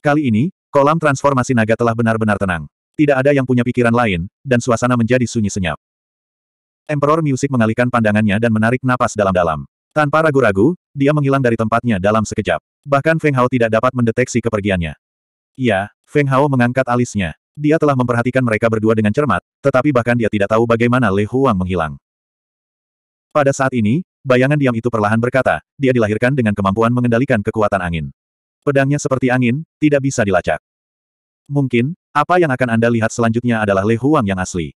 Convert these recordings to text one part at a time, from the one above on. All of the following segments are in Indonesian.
Kali ini, kolam transformasi naga telah benar-benar tenang. Tidak ada yang punya pikiran lain, dan suasana menjadi sunyi senyap. Emperor Music mengalihkan pandangannya dan menarik napas dalam-dalam. Tanpa ragu-ragu, dia menghilang dari tempatnya dalam sekejap. Bahkan Feng Hao tidak dapat mendeteksi kepergiannya. Ya, Feng Hao mengangkat alisnya. Dia telah memperhatikan mereka berdua dengan cermat, tetapi bahkan dia tidak tahu bagaimana Le Huang menghilang. Pada saat ini, bayangan diam itu perlahan berkata, dia dilahirkan dengan kemampuan mengendalikan kekuatan angin. Pedangnya seperti angin, tidak bisa dilacak. Mungkin, apa yang akan Anda lihat selanjutnya adalah Le Huang yang asli.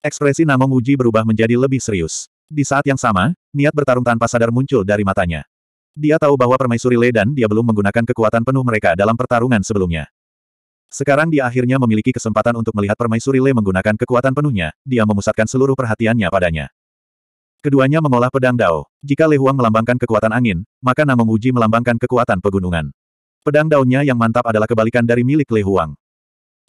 Ekspresi Namong Wuji berubah menjadi lebih serius. Di saat yang sama, niat bertarung tanpa sadar muncul dari matanya. Dia tahu bahwa permaisuri Le dan dia belum menggunakan kekuatan penuh mereka dalam pertarungan sebelumnya. Sekarang dia akhirnya memiliki kesempatan untuk melihat permaisuri Le menggunakan kekuatan penuhnya, dia memusatkan seluruh perhatiannya padanya. Keduanya mengolah pedang Dao. Jika Lei Huang melambangkan kekuatan angin, maka Namong Uji melambangkan kekuatan pegunungan. Pedang Dao-nya yang mantap adalah kebalikan dari milik Lei Huang.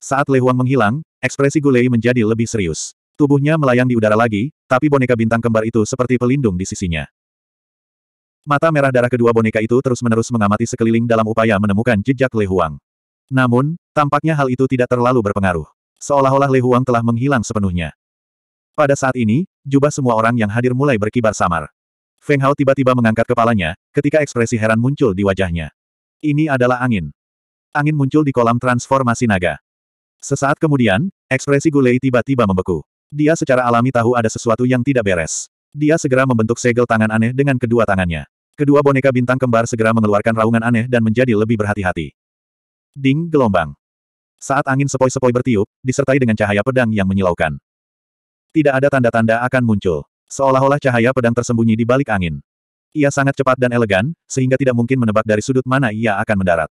Saat Lei Huang menghilang, ekspresi Gulei menjadi lebih serius. Tubuhnya melayang di udara lagi, tapi boneka bintang kembar itu seperti pelindung di sisinya. Mata merah darah kedua boneka itu terus-menerus mengamati sekeliling dalam upaya menemukan jejak Lei Huang. Namun, tampaknya hal itu tidak terlalu berpengaruh. Seolah-olah Lei Huang telah menghilang sepenuhnya. Pada saat ini, jubah semua orang yang hadir mulai berkibar samar. Feng Hao tiba-tiba mengangkat kepalanya, ketika ekspresi heran muncul di wajahnya. Ini adalah angin. Angin muncul di kolam transformasi naga. Sesaat kemudian, ekspresi Gulei tiba-tiba membeku. Dia secara alami tahu ada sesuatu yang tidak beres. Dia segera membentuk segel tangan aneh dengan kedua tangannya. Kedua boneka bintang kembar segera mengeluarkan raungan aneh dan menjadi lebih berhati-hati. Ding gelombang. Saat angin sepoi-sepoi bertiup, disertai dengan cahaya pedang yang menyilaukan. Tidak ada tanda-tanda akan muncul. Seolah-olah cahaya pedang tersembunyi di balik angin. Ia sangat cepat dan elegan, sehingga tidak mungkin menebak dari sudut mana ia akan mendarat.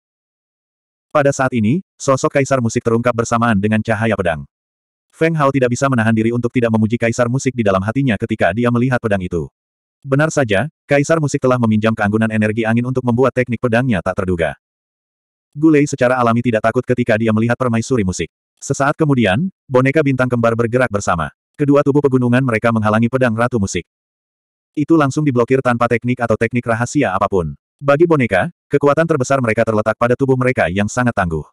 Pada saat ini, sosok kaisar musik terungkap bersamaan dengan cahaya pedang. Feng Hao tidak bisa menahan diri untuk tidak memuji kaisar musik di dalam hatinya ketika dia melihat pedang itu. Benar saja, kaisar musik telah meminjam keanggunan energi angin untuk membuat teknik pedangnya tak terduga. Gulei secara alami tidak takut ketika dia melihat permaisuri musik. Sesaat kemudian, boneka bintang kembar bergerak bersama. Kedua tubuh pegunungan mereka menghalangi pedang Ratu Musik. Itu langsung diblokir tanpa teknik atau teknik rahasia apapun. Bagi boneka, kekuatan terbesar mereka terletak pada tubuh mereka yang sangat tangguh.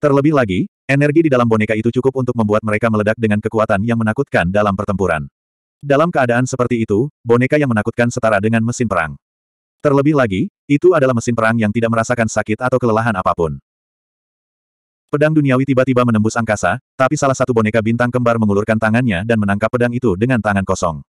Terlebih lagi, energi di dalam boneka itu cukup untuk membuat mereka meledak dengan kekuatan yang menakutkan dalam pertempuran. Dalam keadaan seperti itu, boneka yang menakutkan setara dengan mesin perang. Terlebih lagi, itu adalah mesin perang yang tidak merasakan sakit atau kelelahan apapun. Pedang duniawi tiba-tiba menembus angkasa, tapi salah satu boneka bintang kembar mengulurkan tangannya dan menangkap pedang itu dengan tangan kosong.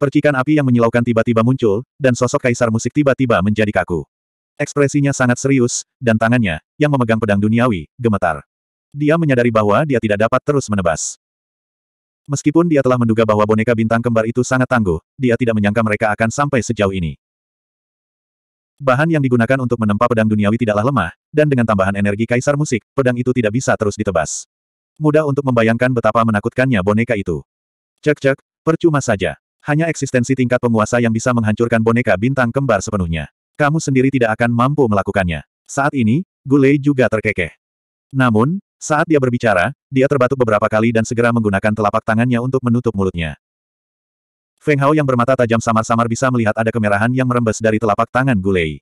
Percikan api yang menyilaukan tiba-tiba muncul, dan sosok kaisar musik tiba-tiba menjadi kaku. Ekspresinya sangat serius, dan tangannya, yang memegang pedang duniawi, gemetar. Dia menyadari bahwa dia tidak dapat terus menebas. Meskipun dia telah menduga bahwa boneka bintang kembar itu sangat tangguh, dia tidak menyangka mereka akan sampai sejauh ini. Bahan yang digunakan untuk menempa pedang duniawi tidaklah lemah, dan dengan tambahan energi kaisar musik, pedang itu tidak bisa terus ditebas. Mudah untuk membayangkan betapa menakutkannya boneka itu. Cek-cek, percuma saja. Hanya eksistensi tingkat penguasa yang bisa menghancurkan boneka bintang kembar sepenuhnya. Kamu sendiri tidak akan mampu melakukannya. Saat ini, Gulei juga terkekeh. Namun, saat dia berbicara, dia terbatuk beberapa kali dan segera menggunakan telapak tangannya untuk menutup mulutnya. Feng Hao yang bermata tajam samar-samar bisa melihat ada kemerahan yang merembes dari telapak tangan Gulei.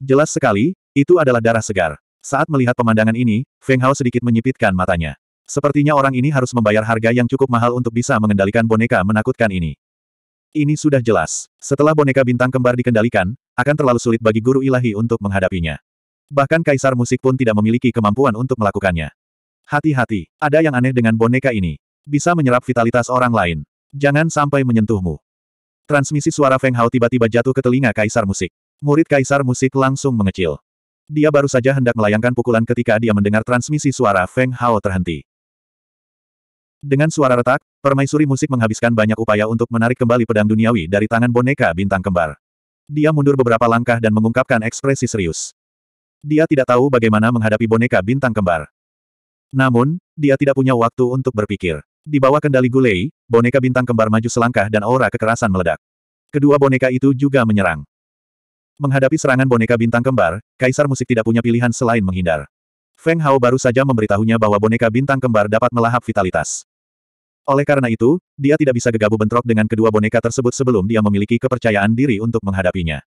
Jelas sekali, itu adalah darah segar. Saat melihat pemandangan ini, Feng Hao sedikit menyipitkan matanya. Sepertinya orang ini harus membayar harga yang cukup mahal untuk bisa mengendalikan boneka menakutkan ini. Ini sudah jelas. Setelah boneka bintang kembar dikendalikan, akan terlalu sulit bagi guru ilahi untuk menghadapinya. Bahkan kaisar musik pun tidak memiliki kemampuan untuk melakukannya. Hati-hati, ada yang aneh dengan boneka ini. Bisa menyerap vitalitas orang lain. Jangan sampai menyentuhmu. Transmisi suara Feng Hao tiba-tiba jatuh ke telinga Kaisar Musik. Murid Kaisar Musik langsung mengecil. Dia baru saja hendak melayangkan pukulan ketika dia mendengar transmisi suara Feng Hao terhenti. Dengan suara retak, permaisuri musik menghabiskan banyak upaya untuk menarik kembali pedang duniawi dari tangan boneka bintang kembar. Dia mundur beberapa langkah dan mengungkapkan ekspresi serius. Dia tidak tahu bagaimana menghadapi boneka bintang kembar. Namun, dia tidak punya waktu untuk berpikir. Di bawah kendali Gulei, boneka bintang kembar maju selangkah dan aura kekerasan meledak. Kedua boneka itu juga menyerang. Menghadapi serangan boneka bintang kembar, Kaisar Musik tidak punya pilihan selain menghindar. Feng Hao baru saja memberitahunya bahwa boneka bintang kembar dapat melahap vitalitas. Oleh karena itu, dia tidak bisa gegabah bentrok dengan kedua boneka tersebut sebelum dia memiliki kepercayaan diri untuk menghadapinya.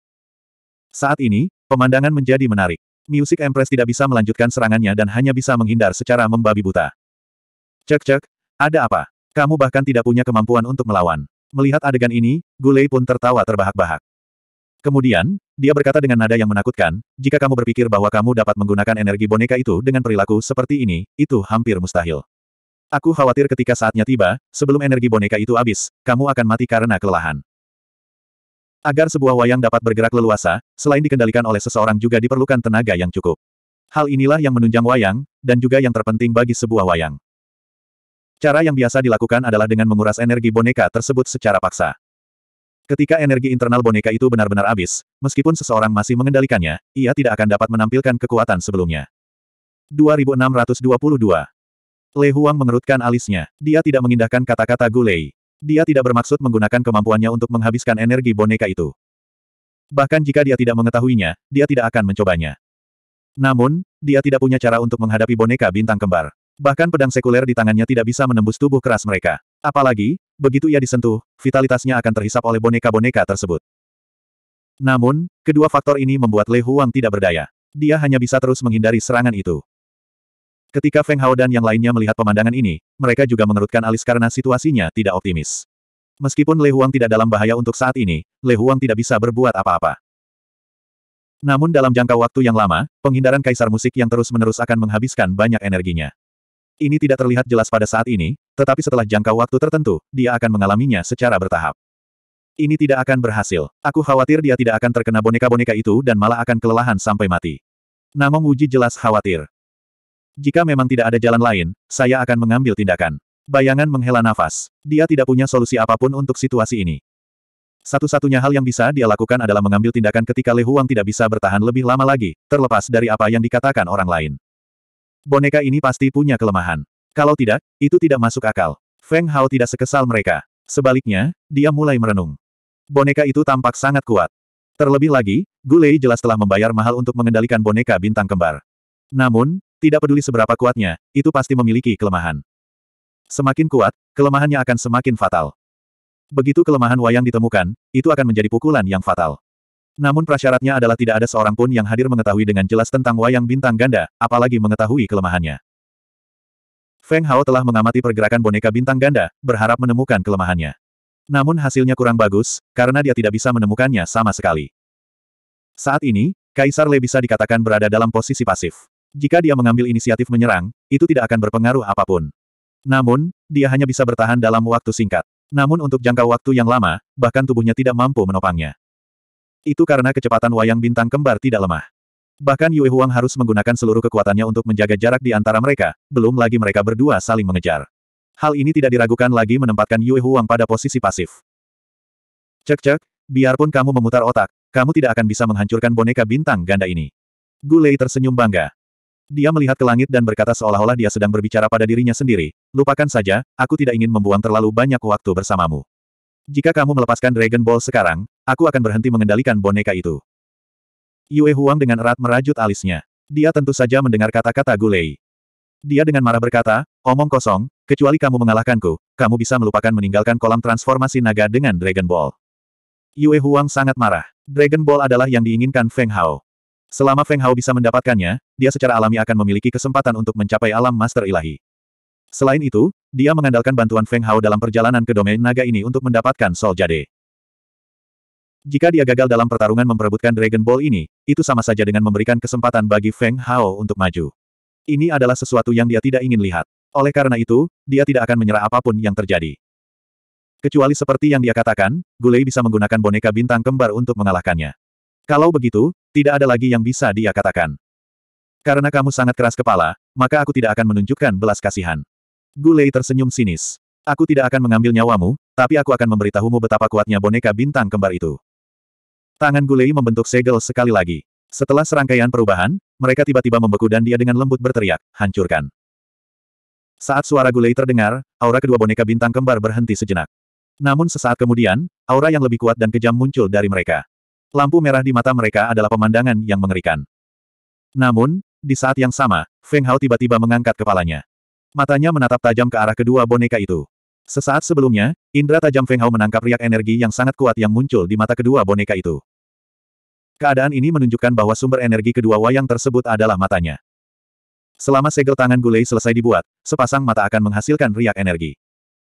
Saat ini, pemandangan menjadi menarik. Music Empress tidak bisa melanjutkan serangannya dan hanya bisa menghindar secara membabi buta. Cek-cek, ada apa? Kamu bahkan tidak punya kemampuan untuk melawan. Melihat adegan ini, Gulei pun tertawa terbahak-bahak. Kemudian, dia berkata dengan nada yang menakutkan, jika kamu berpikir bahwa kamu dapat menggunakan energi boneka itu dengan perilaku seperti ini, itu hampir mustahil. Aku khawatir ketika saatnya tiba, sebelum energi boneka itu habis, kamu akan mati karena kelelahan. Agar sebuah wayang dapat bergerak leluasa, selain dikendalikan oleh seseorang juga diperlukan tenaga yang cukup. Hal inilah yang menunjang wayang, dan juga yang terpenting bagi sebuah wayang. Cara yang biasa dilakukan adalah dengan menguras energi boneka tersebut secara paksa. Ketika energi internal boneka itu benar-benar habis, meskipun seseorang masih mengendalikannya, ia tidak akan dapat menampilkan kekuatan sebelumnya. 2622 Le Huang mengerutkan alisnya. Dia tidak mengindahkan kata-kata Gulei. Dia tidak bermaksud menggunakan kemampuannya untuk menghabiskan energi boneka itu. Bahkan jika dia tidak mengetahuinya, dia tidak akan mencobanya. Namun, dia tidak punya cara untuk menghadapi boneka bintang kembar. Bahkan pedang sekuler di tangannya tidak bisa menembus tubuh keras mereka. Apalagi, begitu ia disentuh, vitalitasnya akan terhisap oleh boneka-boneka tersebut. Namun, kedua faktor ini membuat Lei Huang tidak berdaya. Dia hanya bisa terus menghindari serangan itu. Ketika Feng Hao dan yang lainnya melihat pemandangan ini, mereka juga mengerutkan alis karena situasinya tidak optimis. Meskipun Lei Huang tidak dalam bahaya untuk saat ini, Lei Huang tidak bisa berbuat apa-apa. Namun dalam jangka waktu yang lama, penghindaran Kaisar Musik yang terus-menerus akan menghabiskan banyak energinya. Ini tidak terlihat jelas pada saat ini, tetapi setelah jangka waktu tertentu, dia akan mengalaminya secara bertahap. Ini tidak akan berhasil. Aku khawatir dia tidak akan terkena boneka-boneka itu dan malah akan kelelahan sampai mati. Namong Uji jelas khawatir. Jika memang tidak ada jalan lain, saya akan mengambil tindakan. Bayangan menghela nafas. Dia tidak punya solusi apapun untuk situasi ini. Satu-satunya hal yang bisa dia lakukan adalah mengambil tindakan ketika Lehuang tidak bisa bertahan lebih lama lagi, terlepas dari apa yang dikatakan orang lain. Boneka ini pasti punya kelemahan. Kalau tidak, itu tidak masuk akal. Feng Hao tidak sekesal mereka. Sebaliknya, dia mulai merenung. Boneka itu tampak sangat kuat. Terlebih lagi, Gulei jelas telah membayar mahal untuk mengendalikan boneka bintang kembar. Namun, tidak peduli seberapa kuatnya, itu pasti memiliki kelemahan. Semakin kuat, kelemahannya akan semakin fatal. Begitu kelemahan wayang ditemukan, itu akan menjadi pukulan yang fatal. Namun prasyaratnya adalah tidak ada seorang pun yang hadir mengetahui dengan jelas tentang wayang bintang ganda, apalagi mengetahui kelemahannya. Feng Hao telah mengamati pergerakan boneka bintang ganda, berharap menemukan kelemahannya. Namun hasilnya kurang bagus, karena dia tidak bisa menemukannya sama sekali. Saat ini, Kaisar Le bisa dikatakan berada dalam posisi pasif. Jika dia mengambil inisiatif menyerang, itu tidak akan berpengaruh apapun. Namun, dia hanya bisa bertahan dalam waktu singkat. Namun untuk jangka waktu yang lama, bahkan tubuhnya tidak mampu menopangnya. Itu karena kecepatan wayang bintang kembar tidak lemah. Bahkan Yue Huang harus menggunakan seluruh kekuatannya untuk menjaga jarak di antara mereka, belum lagi mereka berdua saling mengejar. Hal ini tidak diragukan lagi menempatkan Yue Huang pada posisi pasif. Cek-cek, biarpun kamu memutar otak, kamu tidak akan bisa menghancurkan boneka bintang ganda ini. Gu Lei tersenyum bangga. Dia melihat ke langit dan berkata seolah-olah dia sedang berbicara pada dirinya sendiri, lupakan saja, aku tidak ingin membuang terlalu banyak waktu bersamamu. Jika kamu melepaskan Dragon Ball sekarang, Aku akan berhenti mengendalikan boneka itu. Yue Huang dengan erat merajut alisnya. Dia tentu saja mendengar kata-kata Gulei. Dia dengan marah berkata, omong kosong, kecuali kamu mengalahkanku, kamu bisa melupakan meninggalkan kolam transformasi naga dengan Dragon Ball. Yue Huang sangat marah. Dragon Ball adalah yang diinginkan Feng Hao. Selama Feng Hao bisa mendapatkannya, dia secara alami akan memiliki kesempatan untuk mencapai alam master ilahi. Selain itu, dia mengandalkan bantuan Feng Hao dalam perjalanan ke domain naga ini untuk mendapatkan Sol Jade. Jika dia gagal dalam pertarungan memperebutkan Dragon Ball ini, itu sama saja dengan memberikan kesempatan bagi Feng Hao untuk maju. Ini adalah sesuatu yang dia tidak ingin lihat. Oleh karena itu, dia tidak akan menyerah apapun yang terjadi. Kecuali seperti yang dia katakan, Gulei bisa menggunakan boneka bintang kembar untuk mengalahkannya. Kalau begitu, tidak ada lagi yang bisa dia katakan. Karena kamu sangat keras kepala, maka aku tidak akan menunjukkan belas kasihan. Gulei tersenyum sinis. Aku tidak akan mengambil nyawamu, tapi aku akan memberitahumu betapa kuatnya boneka bintang kembar itu. Tangan Gulei membentuk segel sekali lagi. Setelah serangkaian perubahan, mereka tiba-tiba membeku dan dia dengan lembut berteriak, hancurkan. Saat suara Gulei terdengar, aura kedua boneka bintang kembar berhenti sejenak. Namun sesaat kemudian, aura yang lebih kuat dan kejam muncul dari mereka. Lampu merah di mata mereka adalah pemandangan yang mengerikan. Namun, di saat yang sama, Feng Hao tiba-tiba mengangkat kepalanya. Matanya menatap tajam ke arah kedua boneka itu. Sesaat sebelumnya, indera tajam Feng Hao menangkap riak energi yang sangat kuat yang muncul di mata kedua boneka itu. Keadaan ini menunjukkan bahwa sumber energi kedua wayang tersebut adalah matanya. Selama segel tangan Gulei selesai dibuat, sepasang mata akan menghasilkan riak energi.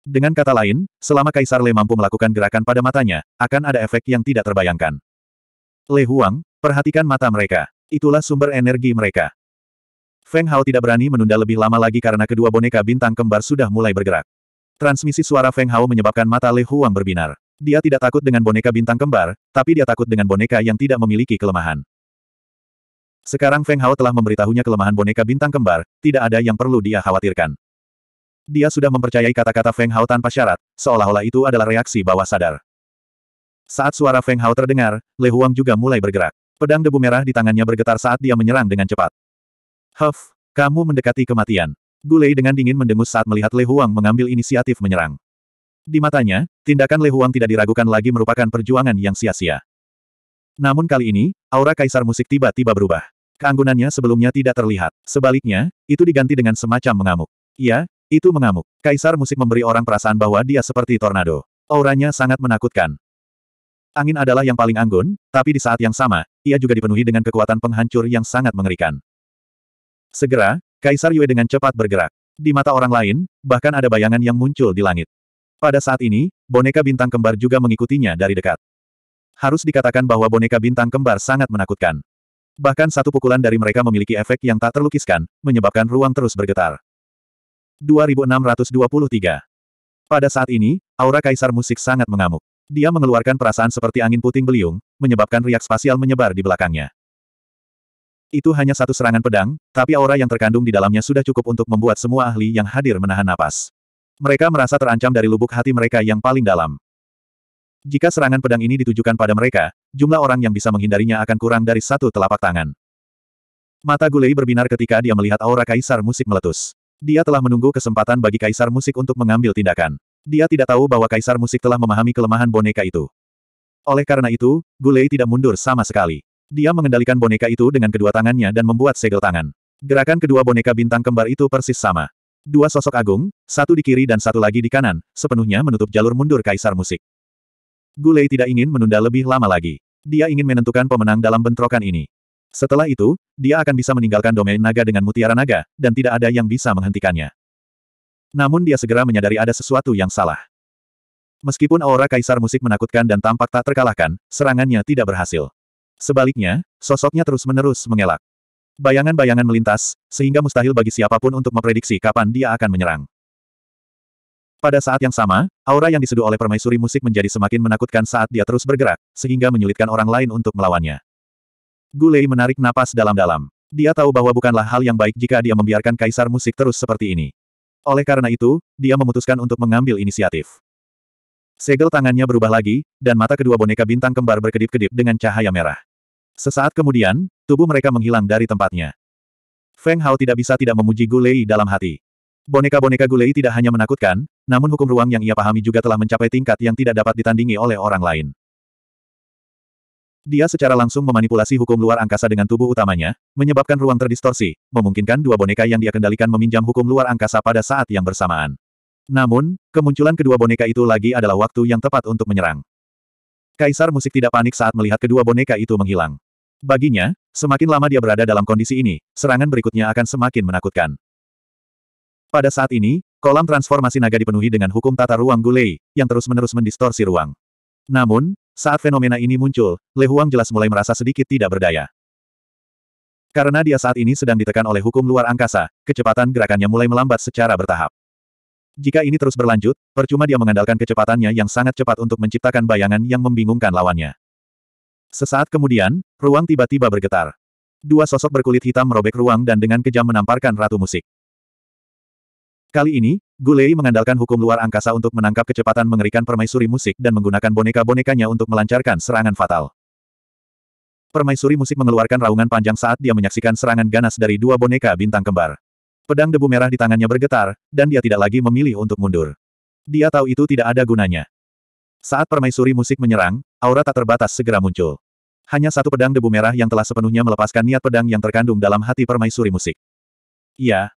Dengan kata lain, selama Kaisar Le mampu melakukan gerakan pada matanya, akan ada efek yang tidak terbayangkan. Le Huang, perhatikan mata mereka. Itulah sumber energi mereka. Feng Hao tidak berani menunda lebih lama lagi karena kedua boneka bintang kembar sudah mulai bergerak. Transmisi suara Feng Hao menyebabkan mata Le Huang berbinar. Dia tidak takut dengan boneka bintang kembar, tapi dia takut dengan boneka yang tidak memiliki kelemahan. Sekarang Feng Hao telah memberitahunya kelemahan boneka bintang kembar, tidak ada yang perlu dia khawatirkan. Dia sudah mempercayai kata-kata Feng Hao tanpa syarat, seolah-olah itu adalah reaksi bawah sadar. Saat suara Feng Hao terdengar, Le Huang juga mulai bergerak. Pedang debu merah di tangannya bergetar saat dia menyerang dengan cepat. Huff, kamu mendekati kematian. Gulei dengan dingin mendengus saat melihat Le Huang mengambil inisiatif menyerang. Di matanya, tindakan Le Huang tidak diragukan lagi merupakan perjuangan yang sia-sia. Namun kali ini, aura Kaisar Musik tiba-tiba berubah. Keanggunannya sebelumnya tidak terlihat. Sebaliknya, itu diganti dengan semacam mengamuk. Iya, itu mengamuk. Kaisar Musik memberi orang perasaan bahwa dia seperti tornado. Auranya sangat menakutkan. Angin adalah yang paling anggun, tapi di saat yang sama, ia juga dipenuhi dengan kekuatan penghancur yang sangat mengerikan. Segera, Kaisar Yue dengan cepat bergerak. Di mata orang lain, bahkan ada bayangan yang muncul di langit. Pada saat ini, boneka bintang kembar juga mengikutinya dari dekat. Harus dikatakan bahwa boneka bintang kembar sangat menakutkan. Bahkan satu pukulan dari mereka memiliki efek yang tak terlukiskan, menyebabkan ruang terus bergetar. 2623 Pada saat ini, aura kaisar musik sangat mengamuk. Dia mengeluarkan perasaan seperti angin puting beliung, menyebabkan riak spasial menyebar di belakangnya. Itu hanya satu serangan pedang, tapi aura yang terkandung di dalamnya sudah cukup untuk membuat semua ahli yang hadir menahan napas. Mereka merasa terancam dari lubuk hati mereka yang paling dalam. Jika serangan pedang ini ditujukan pada mereka, jumlah orang yang bisa menghindarinya akan kurang dari satu telapak tangan. Mata Gulei berbinar ketika dia melihat aura kaisar musik meletus. Dia telah menunggu kesempatan bagi kaisar musik untuk mengambil tindakan. Dia tidak tahu bahwa kaisar musik telah memahami kelemahan boneka itu. Oleh karena itu, Gulei tidak mundur sama sekali. Dia mengendalikan boneka itu dengan kedua tangannya dan membuat segel tangan. Gerakan kedua boneka bintang kembar itu persis sama. Dua sosok agung, satu di kiri dan satu lagi di kanan, sepenuhnya menutup jalur mundur Kaisar Musik. Gulei tidak ingin menunda lebih lama lagi. Dia ingin menentukan pemenang dalam bentrokan ini. Setelah itu, dia akan bisa meninggalkan domain naga dengan mutiara naga, dan tidak ada yang bisa menghentikannya. Namun dia segera menyadari ada sesuatu yang salah. Meskipun aura Kaisar Musik menakutkan dan tampak tak terkalahkan, serangannya tidak berhasil. Sebaliknya, sosoknya terus-menerus mengelak. Bayangan-bayangan melintas, sehingga mustahil bagi siapapun untuk memprediksi kapan dia akan menyerang. Pada saat yang sama, aura yang diseduh oleh permaisuri musik menjadi semakin menakutkan saat dia terus bergerak, sehingga menyulitkan orang lain untuk melawannya. Gulei menarik napas dalam-dalam. Dia tahu bahwa bukanlah hal yang baik jika dia membiarkan kaisar musik terus seperti ini. Oleh karena itu, dia memutuskan untuk mengambil inisiatif. Segel tangannya berubah lagi, dan mata kedua boneka bintang kembar berkedip-kedip dengan cahaya merah. Sesaat kemudian, tubuh mereka menghilang dari tempatnya. Feng Hao tidak bisa tidak memuji Gulei dalam hati. Boneka-boneka Gulei tidak hanya menakutkan, namun hukum ruang yang ia pahami juga telah mencapai tingkat yang tidak dapat ditandingi oleh orang lain. Dia secara langsung memanipulasi hukum luar angkasa dengan tubuh utamanya, menyebabkan ruang terdistorsi, memungkinkan dua boneka yang dia kendalikan meminjam hukum luar angkasa pada saat yang bersamaan. Namun, kemunculan kedua boneka itu lagi adalah waktu yang tepat untuk menyerang. Kaisar musik tidak panik saat melihat kedua boneka itu menghilang. Baginya, semakin lama dia berada dalam kondisi ini, serangan berikutnya akan semakin menakutkan. Pada saat ini, kolam transformasi naga dipenuhi dengan hukum tata ruang Gulei, yang terus-menerus mendistorsi ruang. Namun, saat fenomena ini muncul, Le Huang jelas mulai merasa sedikit tidak berdaya. Karena dia saat ini sedang ditekan oleh hukum luar angkasa, kecepatan gerakannya mulai melambat secara bertahap. Jika ini terus berlanjut, percuma dia mengandalkan kecepatannya yang sangat cepat untuk menciptakan bayangan yang membingungkan lawannya. Sesaat kemudian, ruang tiba-tiba bergetar. Dua sosok berkulit hitam merobek ruang dan dengan kejam menamparkan Ratu Musik. Kali ini, Gulei mengandalkan hukum luar angkasa untuk menangkap kecepatan mengerikan permaisuri musik dan menggunakan boneka-bonekanya untuk melancarkan serangan fatal. Permaisuri musik mengeluarkan raungan panjang saat dia menyaksikan serangan ganas dari dua boneka bintang kembar. Pedang debu merah di tangannya bergetar, dan dia tidak lagi memilih untuk mundur. Dia tahu itu tidak ada gunanya. Saat permaisuri musik menyerang, Aura tak terbatas segera muncul. Hanya satu pedang debu merah yang telah sepenuhnya melepaskan niat pedang yang terkandung dalam hati permaisuri musik. Iya.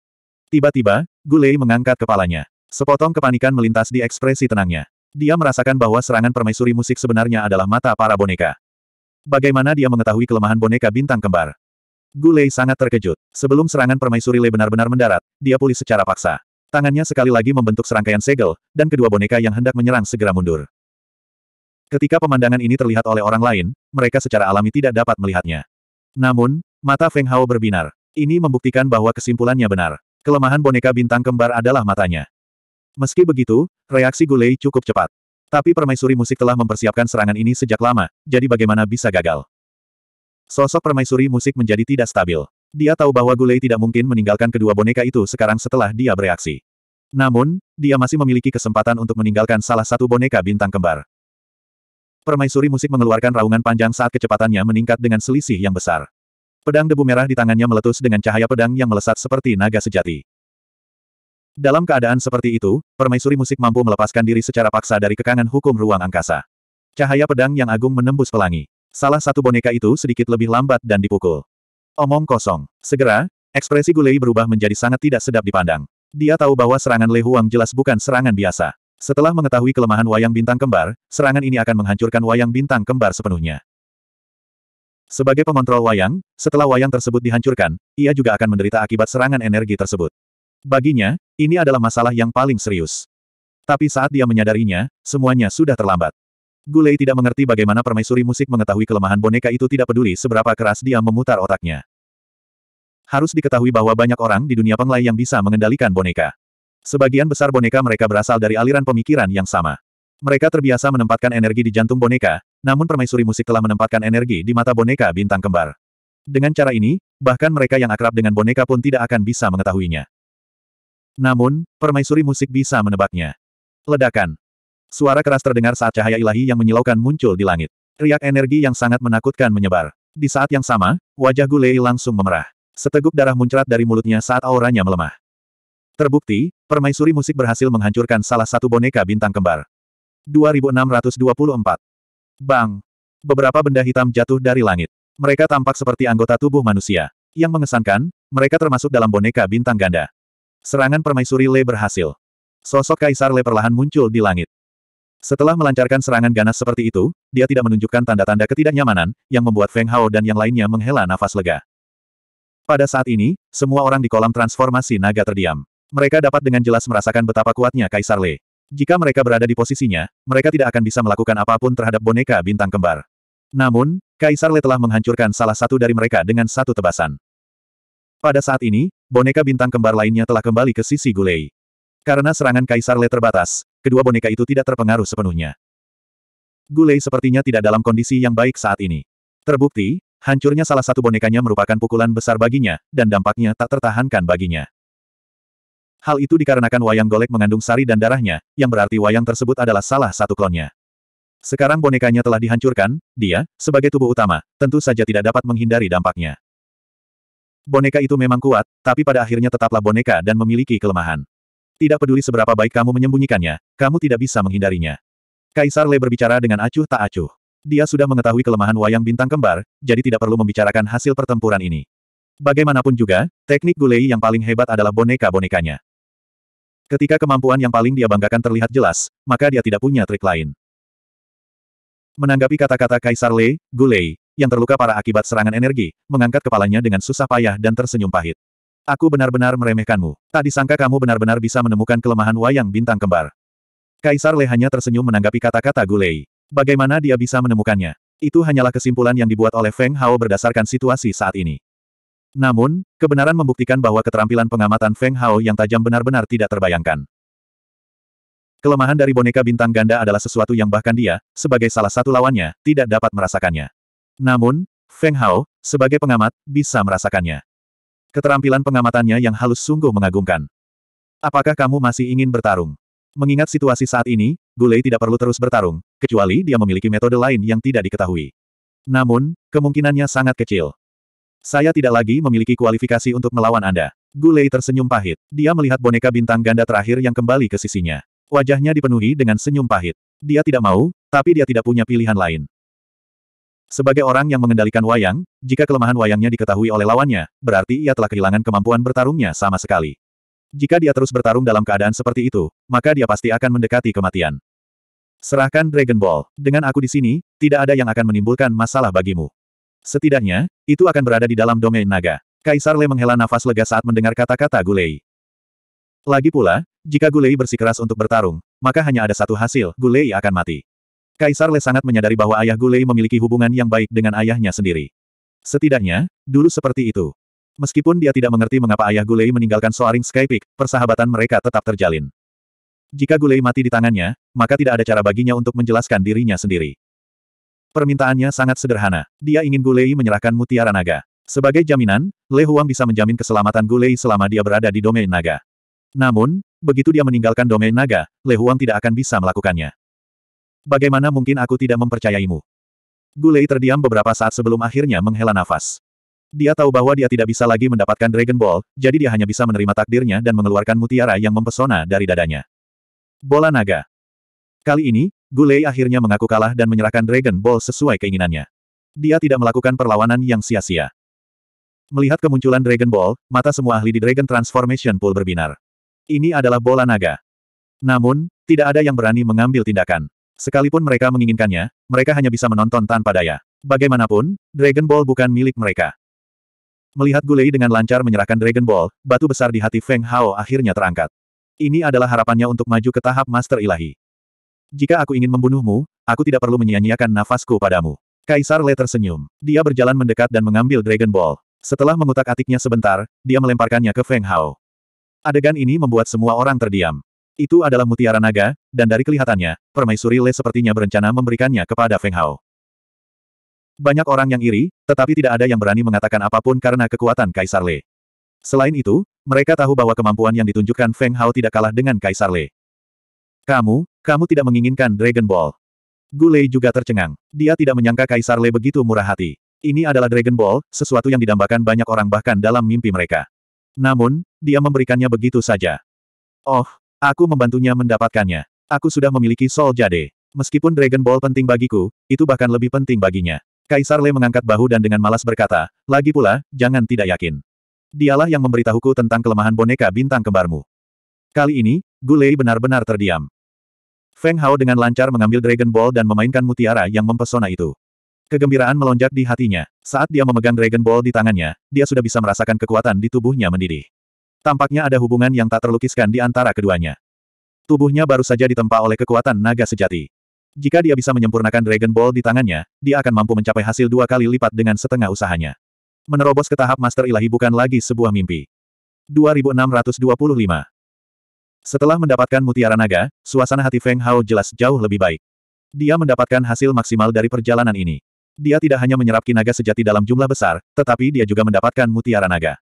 Tiba-tiba, Gulei mengangkat kepalanya. Sepotong kepanikan melintas di ekspresi tenangnya. Dia merasakan bahwa serangan permaisuri musik sebenarnya adalah mata para boneka. Bagaimana dia mengetahui kelemahan boneka bintang kembar? Gulei sangat terkejut. Sebelum serangan permaisuri Le benar-benar mendarat, dia pulih secara paksa. Tangannya sekali lagi membentuk serangkaian segel, dan kedua boneka yang hendak menyerang segera mundur. Ketika pemandangan ini terlihat oleh orang lain, mereka secara alami tidak dapat melihatnya. Namun, mata Feng Hao berbinar. Ini membuktikan bahwa kesimpulannya benar. Kelemahan boneka bintang kembar adalah matanya. Meski begitu, reaksi Gulei cukup cepat. Tapi permaisuri musik telah mempersiapkan serangan ini sejak lama, jadi bagaimana bisa gagal? Sosok permaisuri musik menjadi tidak stabil. Dia tahu bahwa Gulei tidak mungkin meninggalkan kedua boneka itu sekarang setelah dia bereaksi. Namun, dia masih memiliki kesempatan untuk meninggalkan salah satu boneka bintang kembar. Permaisuri musik mengeluarkan raungan panjang saat kecepatannya meningkat dengan selisih yang besar. Pedang debu merah di tangannya meletus dengan cahaya pedang yang melesat seperti naga sejati. Dalam keadaan seperti itu, permaisuri musik mampu melepaskan diri secara paksa dari kekangan hukum ruang angkasa. Cahaya pedang yang agung menembus pelangi. Salah satu boneka itu sedikit lebih lambat dan dipukul. Omong kosong. Segera, ekspresi Gulei berubah menjadi sangat tidak sedap dipandang. Dia tahu bahwa serangan Lehuang Huang jelas bukan serangan biasa. Setelah mengetahui kelemahan wayang bintang kembar, serangan ini akan menghancurkan wayang bintang kembar sepenuhnya. Sebagai pengontrol wayang, setelah wayang tersebut dihancurkan, ia juga akan menderita akibat serangan energi tersebut. Baginya, ini adalah masalah yang paling serius. Tapi saat dia menyadarinya, semuanya sudah terlambat. Gulei tidak mengerti bagaimana permaisuri musik mengetahui kelemahan boneka itu tidak peduli seberapa keras dia memutar otaknya. Harus diketahui bahwa banyak orang di dunia penglai yang bisa mengendalikan boneka. Sebagian besar boneka mereka berasal dari aliran pemikiran yang sama. Mereka terbiasa menempatkan energi di jantung boneka, namun permaisuri musik telah menempatkan energi di mata boneka bintang kembar. Dengan cara ini, bahkan mereka yang akrab dengan boneka pun tidak akan bisa mengetahuinya. Namun, permaisuri musik bisa menebaknya. Ledakan. Suara keras terdengar saat cahaya ilahi yang menyilaukan muncul di langit. Riak energi yang sangat menakutkan menyebar. Di saat yang sama, wajah Gulei langsung memerah. Seteguk darah muncrat dari mulutnya saat auranya melemah. Terbukti, Permaisuri musik berhasil menghancurkan salah satu boneka bintang kembar. 2624. Bang! Beberapa benda hitam jatuh dari langit. Mereka tampak seperti anggota tubuh manusia. Yang mengesankan, mereka termasuk dalam boneka bintang ganda. Serangan permaisuri Le berhasil. Sosok Kaisar Le perlahan muncul di langit. Setelah melancarkan serangan ganas seperti itu, dia tidak menunjukkan tanda-tanda ketidaknyamanan, yang membuat Feng Hao dan yang lainnya menghela nafas lega. Pada saat ini, semua orang di kolam transformasi naga terdiam mereka dapat dengan jelas merasakan betapa kuatnya Kaisar Lei. Jika mereka berada di posisinya, mereka tidak akan bisa melakukan apapun terhadap boneka bintang kembar. Namun, Kaisar Lei telah menghancurkan salah satu dari mereka dengan satu tebasan. Pada saat ini, boneka bintang kembar lainnya telah kembali ke sisi Gulei. Karena serangan Kaisar Lei terbatas, kedua boneka itu tidak terpengaruh sepenuhnya. Gulei sepertinya tidak dalam kondisi yang baik saat ini. Terbukti, hancurnya salah satu bonekanya merupakan pukulan besar baginya, dan dampaknya tak tertahankan baginya. Hal itu dikarenakan wayang golek mengandung sari dan darahnya, yang berarti wayang tersebut adalah salah satu klonnya. Sekarang bonekanya telah dihancurkan, dia, sebagai tubuh utama, tentu saja tidak dapat menghindari dampaknya. Boneka itu memang kuat, tapi pada akhirnya tetaplah boneka dan memiliki kelemahan. Tidak peduli seberapa baik kamu menyembunyikannya, kamu tidak bisa menghindarinya. Kaisar Le berbicara dengan acuh tak acuh. Dia sudah mengetahui kelemahan wayang bintang kembar, jadi tidak perlu membicarakan hasil pertempuran ini. Bagaimanapun juga, teknik Gulei yang paling hebat adalah boneka-bonekanya. Ketika kemampuan yang paling dia banggakan terlihat jelas, maka dia tidak punya trik lain. Menanggapi kata-kata Kaisar Le, Gulei, yang terluka parah akibat serangan energi, mengangkat kepalanya dengan susah payah dan tersenyum pahit. Aku benar-benar meremehkanmu. Tak disangka kamu benar-benar bisa menemukan kelemahan wayang bintang kembar. Kaisar Lei hanya tersenyum menanggapi kata-kata Gulei. Bagaimana dia bisa menemukannya? Itu hanyalah kesimpulan yang dibuat oleh Feng Hao berdasarkan situasi saat ini. Namun, kebenaran membuktikan bahwa keterampilan pengamatan Feng Hao yang tajam benar-benar tidak terbayangkan. Kelemahan dari boneka bintang ganda adalah sesuatu yang bahkan dia, sebagai salah satu lawannya, tidak dapat merasakannya. Namun, Feng Hao, sebagai pengamat, bisa merasakannya. Keterampilan pengamatannya yang halus sungguh mengagumkan. Apakah kamu masih ingin bertarung? Mengingat situasi saat ini, Gulei tidak perlu terus bertarung, kecuali dia memiliki metode lain yang tidak diketahui. Namun, kemungkinannya sangat kecil. Saya tidak lagi memiliki kualifikasi untuk melawan Anda. Gulei tersenyum pahit. Dia melihat boneka bintang ganda terakhir yang kembali ke sisinya. Wajahnya dipenuhi dengan senyum pahit. Dia tidak mau, tapi dia tidak punya pilihan lain. Sebagai orang yang mengendalikan wayang, jika kelemahan wayangnya diketahui oleh lawannya, berarti ia telah kehilangan kemampuan bertarungnya sama sekali. Jika dia terus bertarung dalam keadaan seperti itu, maka dia pasti akan mendekati kematian. Serahkan Dragon Ball. Dengan aku di sini, tidak ada yang akan menimbulkan masalah bagimu. Setidaknya, itu akan berada di dalam domain naga. Kaisar Le menghela nafas lega saat mendengar kata-kata Gulei. Lagi pula, jika Gulei bersikeras untuk bertarung, maka hanya ada satu hasil, Gulei akan mati. Kaisar Le sangat menyadari bahwa ayah Gulei memiliki hubungan yang baik dengan ayahnya sendiri. Setidaknya, dulu seperti itu. Meskipun dia tidak mengerti mengapa ayah Gulei meninggalkan Soaring Skypeak, persahabatan mereka tetap terjalin. Jika Gulei mati di tangannya, maka tidak ada cara baginya untuk menjelaskan dirinya sendiri. Permintaannya sangat sederhana. Dia ingin Gulei menyerahkan mutiara naga. Sebagai jaminan, Le Huang bisa menjamin keselamatan Gulei selama dia berada di domain naga. Namun, begitu dia meninggalkan domain naga, Le Huang tidak akan bisa melakukannya. Bagaimana mungkin aku tidak mempercayaimu? Gulei terdiam beberapa saat sebelum akhirnya menghela nafas. Dia tahu bahwa dia tidak bisa lagi mendapatkan Dragon Ball, jadi dia hanya bisa menerima takdirnya dan mengeluarkan mutiara yang mempesona dari dadanya. Bola naga. Kali ini, Gulei akhirnya mengaku kalah dan menyerahkan Dragon Ball sesuai keinginannya. Dia tidak melakukan perlawanan yang sia-sia. Melihat kemunculan Dragon Ball, mata semua ahli di Dragon Transformation Pool berbinar. Ini adalah bola naga. Namun, tidak ada yang berani mengambil tindakan. Sekalipun mereka menginginkannya, mereka hanya bisa menonton tanpa daya. Bagaimanapun, Dragon Ball bukan milik mereka. Melihat Gulei dengan lancar menyerahkan Dragon Ball, batu besar di hati Feng Hao akhirnya terangkat. Ini adalah harapannya untuk maju ke tahap Master Ilahi. Jika aku ingin membunuhmu, aku tidak perlu menyia-nyiakan nafasku padamu. Kaisar Le tersenyum. Dia berjalan mendekat dan mengambil Dragon Ball. Setelah mengutak-atiknya sebentar, dia melemparkannya ke Feng Hao. Adegan ini membuat semua orang terdiam. Itu adalah mutiara naga, dan dari kelihatannya, permaisuri Le sepertinya berencana memberikannya kepada Feng Hao. Banyak orang yang iri, tetapi tidak ada yang berani mengatakan apapun karena kekuatan Kaisar Le. Selain itu, mereka tahu bahwa kemampuan yang ditunjukkan Feng Hao tidak kalah dengan Kaisar Le. Kamu, kamu tidak menginginkan Dragon Ball. Gulei juga tercengang. Dia tidak menyangka Kaisar Le begitu murah hati. Ini adalah Dragon Ball, sesuatu yang didambakan banyak orang bahkan dalam mimpi mereka. Namun, dia memberikannya begitu saja. Oh, aku membantunya mendapatkannya. Aku sudah memiliki Soul Jade. Meskipun Dragon Ball penting bagiku, itu bahkan lebih penting baginya. Kaisar Le mengangkat bahu dan dengan malas berkata, lagi pula, jangan tidak yakin. Dialah yang memberitahuku tentang kelemahan boneka bintang kembarmu. Kali ini, Gulei benar-benar terdiam. Feng Hao dengan lancar mengambil Dragon Ball dan memainkan mutiara yang mempesona itu. Kegembiraan melonjak di hatinya. Saat dia memegang Dragon Ball di tangannya, dia sudah bisa merasakan kekuatan di tubuhnya mendidih. Tampaknya ada hubungan yang tak terlukiskan di antara keduanya. Tubuhnya baru saja ditempa oleh kekuatan naga sejati. Jika dia bisa menyempurnakan Dragon Ball di tangannya, dia akan mampu mencapai hasil dua kali lipat dengan setengah usahanya. Menerobos ke tahap Master Ilahi bukan lagi sebuah mimpi. 2625 setelah mendapatkan mutiara naga, suasana hati Feng Hao jelas jauh lebih baik. Dia mendapatkan hasil maksimal dari perjalanan ini. Dia tidak hanya menyerap kinaga sejati dalam jumlah besar, tetapi dia juga mendapatkan mutiara naga.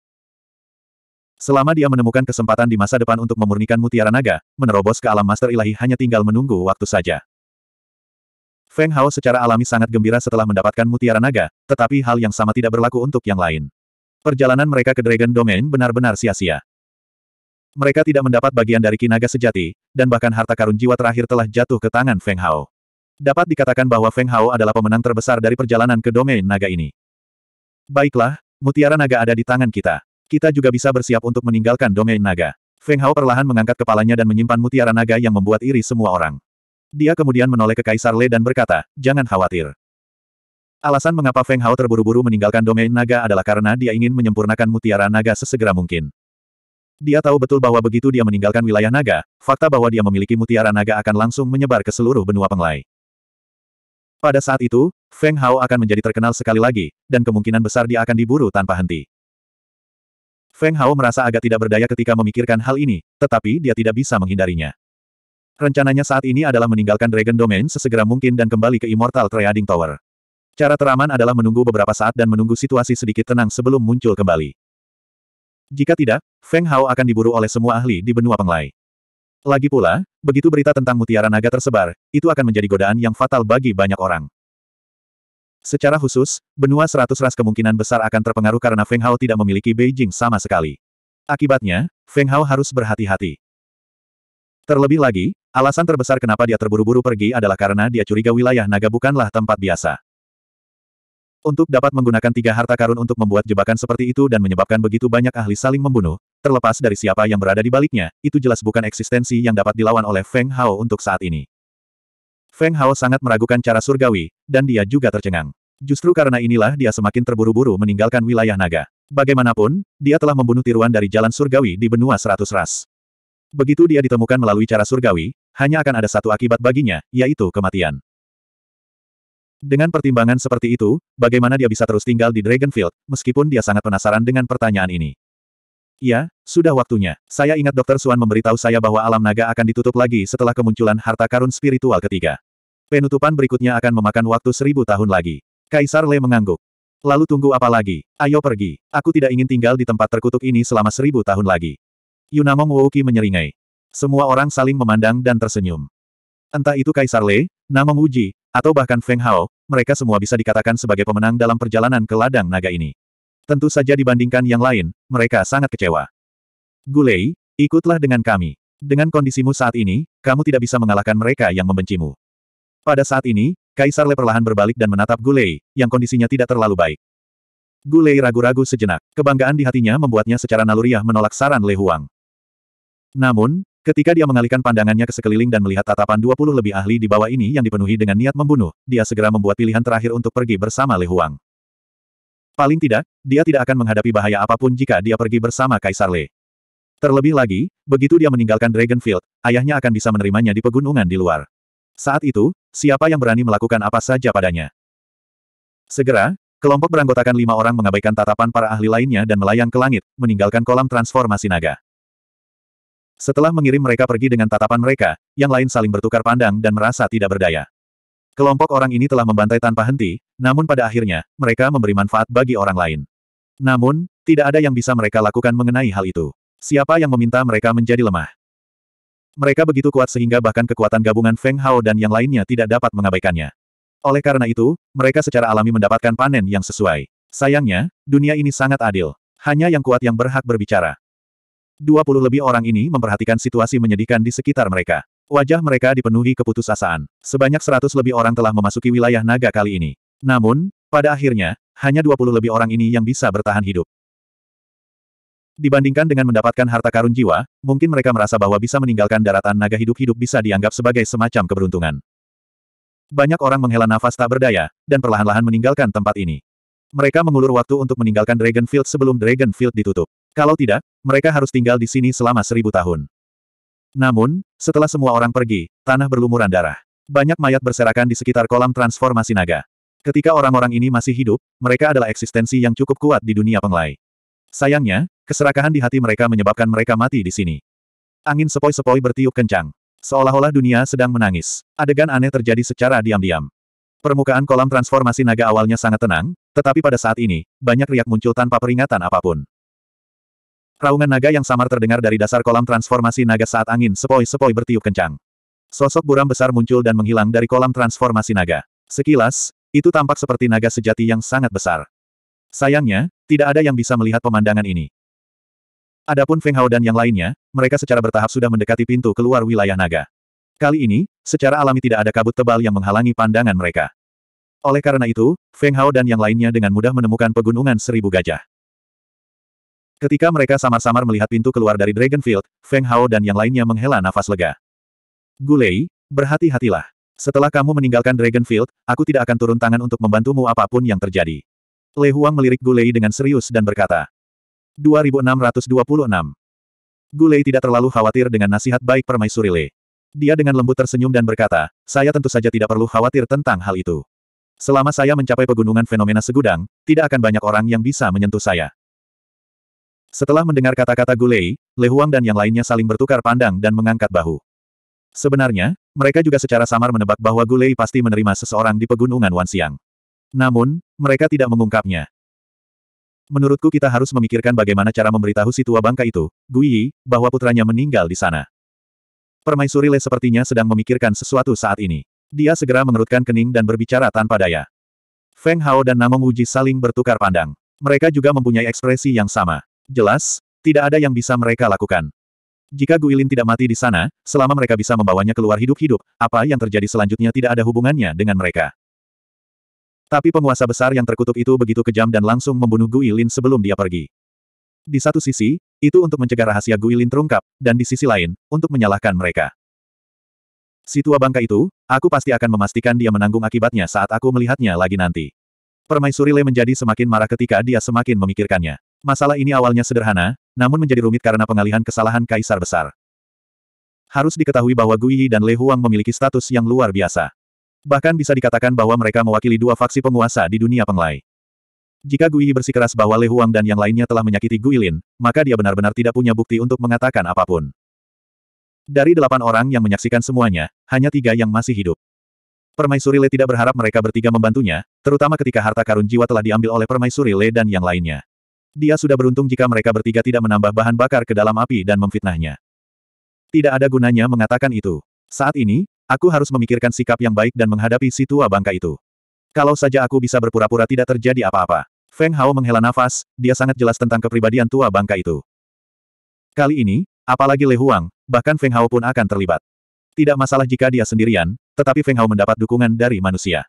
Selama dia menemukan kesempatan di masa depan untuk memurnikan mutiara naga, menerobos ke alam master ilahi hanya tinggal menunggu waktu saja. Feng Hao secara alami sangat gembira setelah mendapatkan mutiara naga, tetapi hal yang sama tidak berlaku untuk yang lain. Perjalanan mereka ke Dragon Domain benar-benar sia-sia. Mereka tidak mendapat bagian dari kinaga sejati, dan bahkan harta karun jiwa terakhir telah jatuh ke tangan Feng Hao. Dapat dikatakan bahwa Feng Hao adalah pemenang terbesar dari perjalanan ke domain naga ini. Baiklah, mutiara naga ada di tangan kita. Kita juga bisa bersiap untuk meninggalkan domain naga. Feng Hao perlahan mengangkat kepalanya dan menyimpan mutiara naga yang membuat iri semua orang. Dia kemudian menoleh ke Kaisar Le dan berkata, jangan khawatir. Alasan mengapa Feng Hao terburu-buru meninggalkan domain naga adalah karena dia ingin menyempurnakan mutiara naga sesegera mungkin. Dia tahu betul bahwa begitu dia meninggalkan wilayah naga, fakta bahwa dia memiliki mutiara naga akan langsung menyebar ke seluruh benua penglai. Pada saat itu, Feng Hao akan menjadi terkenal sekali lagi, dan kemungkinan besar dia akan diburu tanpa henti. Feng Hao merasa agak tidak berdaya ketika memikirkan hal ini, tetapi dia tidak bisa menghindarinya. Rencananya saat ini adalah meninggalkan Dragon Domain sesegera mungkin dan kembali ke Immortal Trading Tower. Cara teraman adalah menunggu beberapa saat dan menunggu situasi sedikit tenang sebelum muncul kembali. Jika tidak, Feng Hao akan diburu oleh semua ahli di benua penglai. Lagi pula, begitu berita tentang mutiara naga tersebar, itu akan menjadi godaan yang fatal bagi banyak orang. Secara khusus, benua seratus ras kemungkinan besar akan terpengaruh karena Feng Hao tidak memiliki Beijing sama sekali. Akibatnya, Feng Hao harus berhati-hati. Terlebih lagi, alasan terbesar kenapa dia terburu-buru pergi adalah karena dia curiga wilayah naga bukanlah tempat biasa. Untuk dapat menggunakan tiga harta karun untuk membuat jebakan seperti itu dan menyebabkan begitu banyak ahli saling membunuh, terlepas dari siapa yang berada di baliknya, itu jelas bukan eksistensi yang dapat dilawan oleh Feng Hao untuk saat ini. Feng Hao sangat meragukan cara surgawi, dan dia juga tercengang. Justru karena inilah dia semakin terburu-buru meninggalkan wilayah naga. Bagaimanapun, dia telah membunuh tiruan dari jalan surgawi di benua seratus ras. Begitu dia ditemukan melalui cara surgawi, hanya akan ada satu akibat baginya, yaitu kematian. Dengan pertimbangan seperti itu, bagaimana dia bisa terus tinggal di Dragonfield, meskipun dia sangat penasaran dengan pertanyaan ini. Ya, sudah waktunya. Saya ingat Dr. Suan memberitahu saya bahwa alam naga akan ditutup lagi setelah kemunculan harta karun spiritual ketiga. Penutupan berikutnya akan memakan waktu seribu tahun lagi. Kaisar Le mengangguk. Lalu tunggu apa lagi? Ayo pergi. Aku tidak ingin tinggal di tempat terkutuk ini selama seribu tahun lagi. Yunamong Wouki menyeringai. Semua orang saling memandang dan tersenyum. Entah itu Kaisar Le, Namong Uji, atau bahkan Feng Hao, mereka semua bisa dikatakan sebagai pemenang dalam perjalanan ke ladang naga ini. Tentu saja dibandingkan yang lain, mereka sangat kecewa. Gulei, ikutlah dengan kami. Dengan kondisimu saat ini, kamu tidak bisa mengalahkan mereka yang membencimu. Pada saat ini, Kaisar Le perlahan berbalik dan menatap Gulei, yang kondisinya tidak terlalu baik. Gulei ragu-ragu sejenak. Kebanggaan di hatinya membuatnya secara naluriah menolak saran Le Huang. Namun, Ketika dia mengalihkan pandangannya ke sekeliling dan melihat tatapan 20 lebih ahli di bawah ini yang dipenuhi dengan niat membunuh, dia segera membuat pilihan terakhir untuk pergi bersama Le Huang. Paling tidak, dia tidak akan menghadapi bahaya apapun jika dia pergi bersama Kaisar Le. Terlebih lagi, begitu dia meninggalkan Dragonfield, ayahnya akan bisa menerimanya di pegunungan di luar. Saat itu, siapa yang berani melakukan apa saja padanya? Segera, kelompok beranggotakan lima orang mengabaikan tatapan para ahli lainnya dan melayang ke langit, meninggalkan kolam transformasi naga. Setelah mengirim mereka pergi dengan tatapan mereka, yang lain saling bertukar pandang dan merasa tidak berdaya. Kelompok orang ini telah membantai tanpa henti, namun pada akhirnya, mereka memberi manfaat bagi orang lain. Namun, tidak ada yang bisa mereka lakukan mengenai hal itu. Siapa yang meminta mereka menjadi lemah? Mereka begitu kuat sehingga bahkan kekuatan gabungan Feng Hao dan yang lainnya tidak dapat mengabaikannya. Oleh karena itu, mereka secara alami mendapatkan panen yang sesuai. Sayangnya, dunia ini sangat adil. Hanya yang kuat yang berhak berbicara. Dua puluh lebih orang ini memperhatikan situasi menyedihkan di sekitar mereka. Wajah mereka dipenuhi keputusasaan. Sebanyak seratus lebih orang telah memasuki wilayah naga kali ini. Namun, pada akhirnya, hanya dua puluh lebih orang ini yang bisa bertahan hidup. Dibandingkan dengan mendapatkan harta karun jiwa, mungkin mereka merasa bahwa bisa meninggalkan daratan naga hidup-hidup bisa dianggap sebagai semacam keberuntungan. Banyak orang menghela nafas tak berdaya, dan perlahan-lahan meninggalkan tempat ini. Mereka mengulur waktu untuk meninggalkan Dragon Field sebelum Dragon Field ditutup. Kalau tidak, mereka harus tinggal di sini selama seribu tahun. Namun, setelah semua orang pergi, tanah berlumuran darah. Banyak mayat berserakan di sekitar kolam transformasi naga. Ketika orang-orang ini masih hidup, mereka adalah eksistensi yang cukup kuat di dunia penglai. Sayangnya, keserakahan di hati mereka menyebabkan mereka mati di sini. Angin sepoi-sepoi bertiup kencang. Seolah-olah dunia sedang menangis. Adegan aneh terjadi secara diam-diam. Permukaan kolam transformasi naga awalnya sangat tenang, tetapi pada saat ini, banyak riak muncul tanpa peringatan apapun. Raungan naga yang samar terdengar dari dasar kolam transformasi naga saat angin sepoi-sepoi bertiup kencang. Sosok buram besar muncul dan menghilang dari kolam transformasi naga. Sekilas, itu tampak seperti naga sejati yang sangat besar. Sayangnya, tidak ada yang bisa melihat pemandangan ini. Adapun Feng Hao dan yang lainnya, mereka secara bertahap sudah mendekati pintu keluar wilayah naga. Kali ini, secara alami tidak ada kabut tebal yang menghalangi pandangan mereka. Oleh karena itu, Feng Hao dan yang lainnya dengan mudah menemukan pegunungan seribu gajah. Ketika mereka samar-samar melihat pintu keluar dari Dragonfield, Feng Hao dan yang lainnya menghela nafas lega. Gulei, berhati-hatilah. Setelah kamu meninggalkan Dragonfield, aku tidak akan turun tangan untuk membantumu apapun yang terjadi. Lei Huang melirik Gulei dengan serius dan berkata. 2626. Gulei tidak terlalu khawatir dengan nasihat baik permaisuri Lei. Dia dengan lembut tersenyum dan berkata, saya tentu saja tidak perlu khawatir tentang hal itu. Selama saya mencapai pegunungan fenomena segudang, tidak akan banyak orang yang bisa menyentuh saya. Setelah mendengar kata-kata Gulei, Le Huang dan yang lainnya saling bertukar pandang dan mengangkat bahu. Sebenarnya, mereka juga secara samar menebak bahwa Gulei pasti menerima seseorang di pegunungan Wansiang. Namun, mereka tidak mengungkapnya. Menurutku kita harus memikirkan bagaimana cara memberitahu si tua bangka itu, Gui, bahwa putranya meninggal di sana. Permaisuri Le sepertinya sedang memikirkan sesuatu saat ini. Dia segera mengerutkan kening dan berbicara tanpa daya. Feng Hao dan Namong Uji saling bertukar pandang. Mereka juga mempunyai ekspresi yang sama. Jelas, tidak ada yang bisa mereka lakukan. Jika Guilin tidak mati di sana, selama mereka bisa membawanya keluar hidup-hidup, apa yang terjadi selanjutnya tidak ada hubungannya dengan mereka. Tapi penguasa besar yang terkutuk itu begitu kejam dan langsung membunuh Guilin sebelum dia pergi. Di satu sisi, itu untuk mencegah rahasia Guilin terungkap, dan di sisi lain, untuk menyalahkan mereka. Si tua bangka itu, aku pasti akan memastikan dia menanggung akibatnya saat aku melihatnya lagi nanti. Permaisuri Le menjadi semakin marah ketika dia semakin memikirkannya. Masalah ini awalnya sederhana, namun menjadi rumit karena pengalihan kesalahan kaisar besar. Harus diketahui bahwa Gui Yi dan Le Huang memiliki status yang luar biasa. Bahkan bisa dikatakan bahwa mereka mewakili dua faksi penguasa di dunia penglai. Jika Gui Yi bersikeras bahwa Le Huang dan yang lainnya telah menyakiti Guilin, maka dia benar-benar tidak punya bukti untuk mengatakan apapun. Dari delapan orang yang menyaksikan semuanya, hanya tiga yang masih hidup. Permaisuri Le tidak berharap mereka bertiga membantunya, terutama ketika harta karun jiwa telah diambil oleh Permaisuri Le dan yang lainnya. Dia sudah beruntung jika mereka bertiga tidak menambah bahan bakar ke dalam api dan memfitnahnya. Tidak ada gunanya mengatakan itu. Saat ini, aku harus memikirkan sikap yang baik dan menghadapi si tua bangka itu. Kalau saja aku bisa berpura-pura tidak terjadi apa-apa. Feng Hao menghela nafas, dia sangat jelas tentang kepribadian tua bangka itu. Kali ini, apalagi Le Huang, bahkan Feng Hao pun akan terlibat. Tidak masalah jika dia sendirian, tetapi Feng Hao mendapat dukungan dari manusia.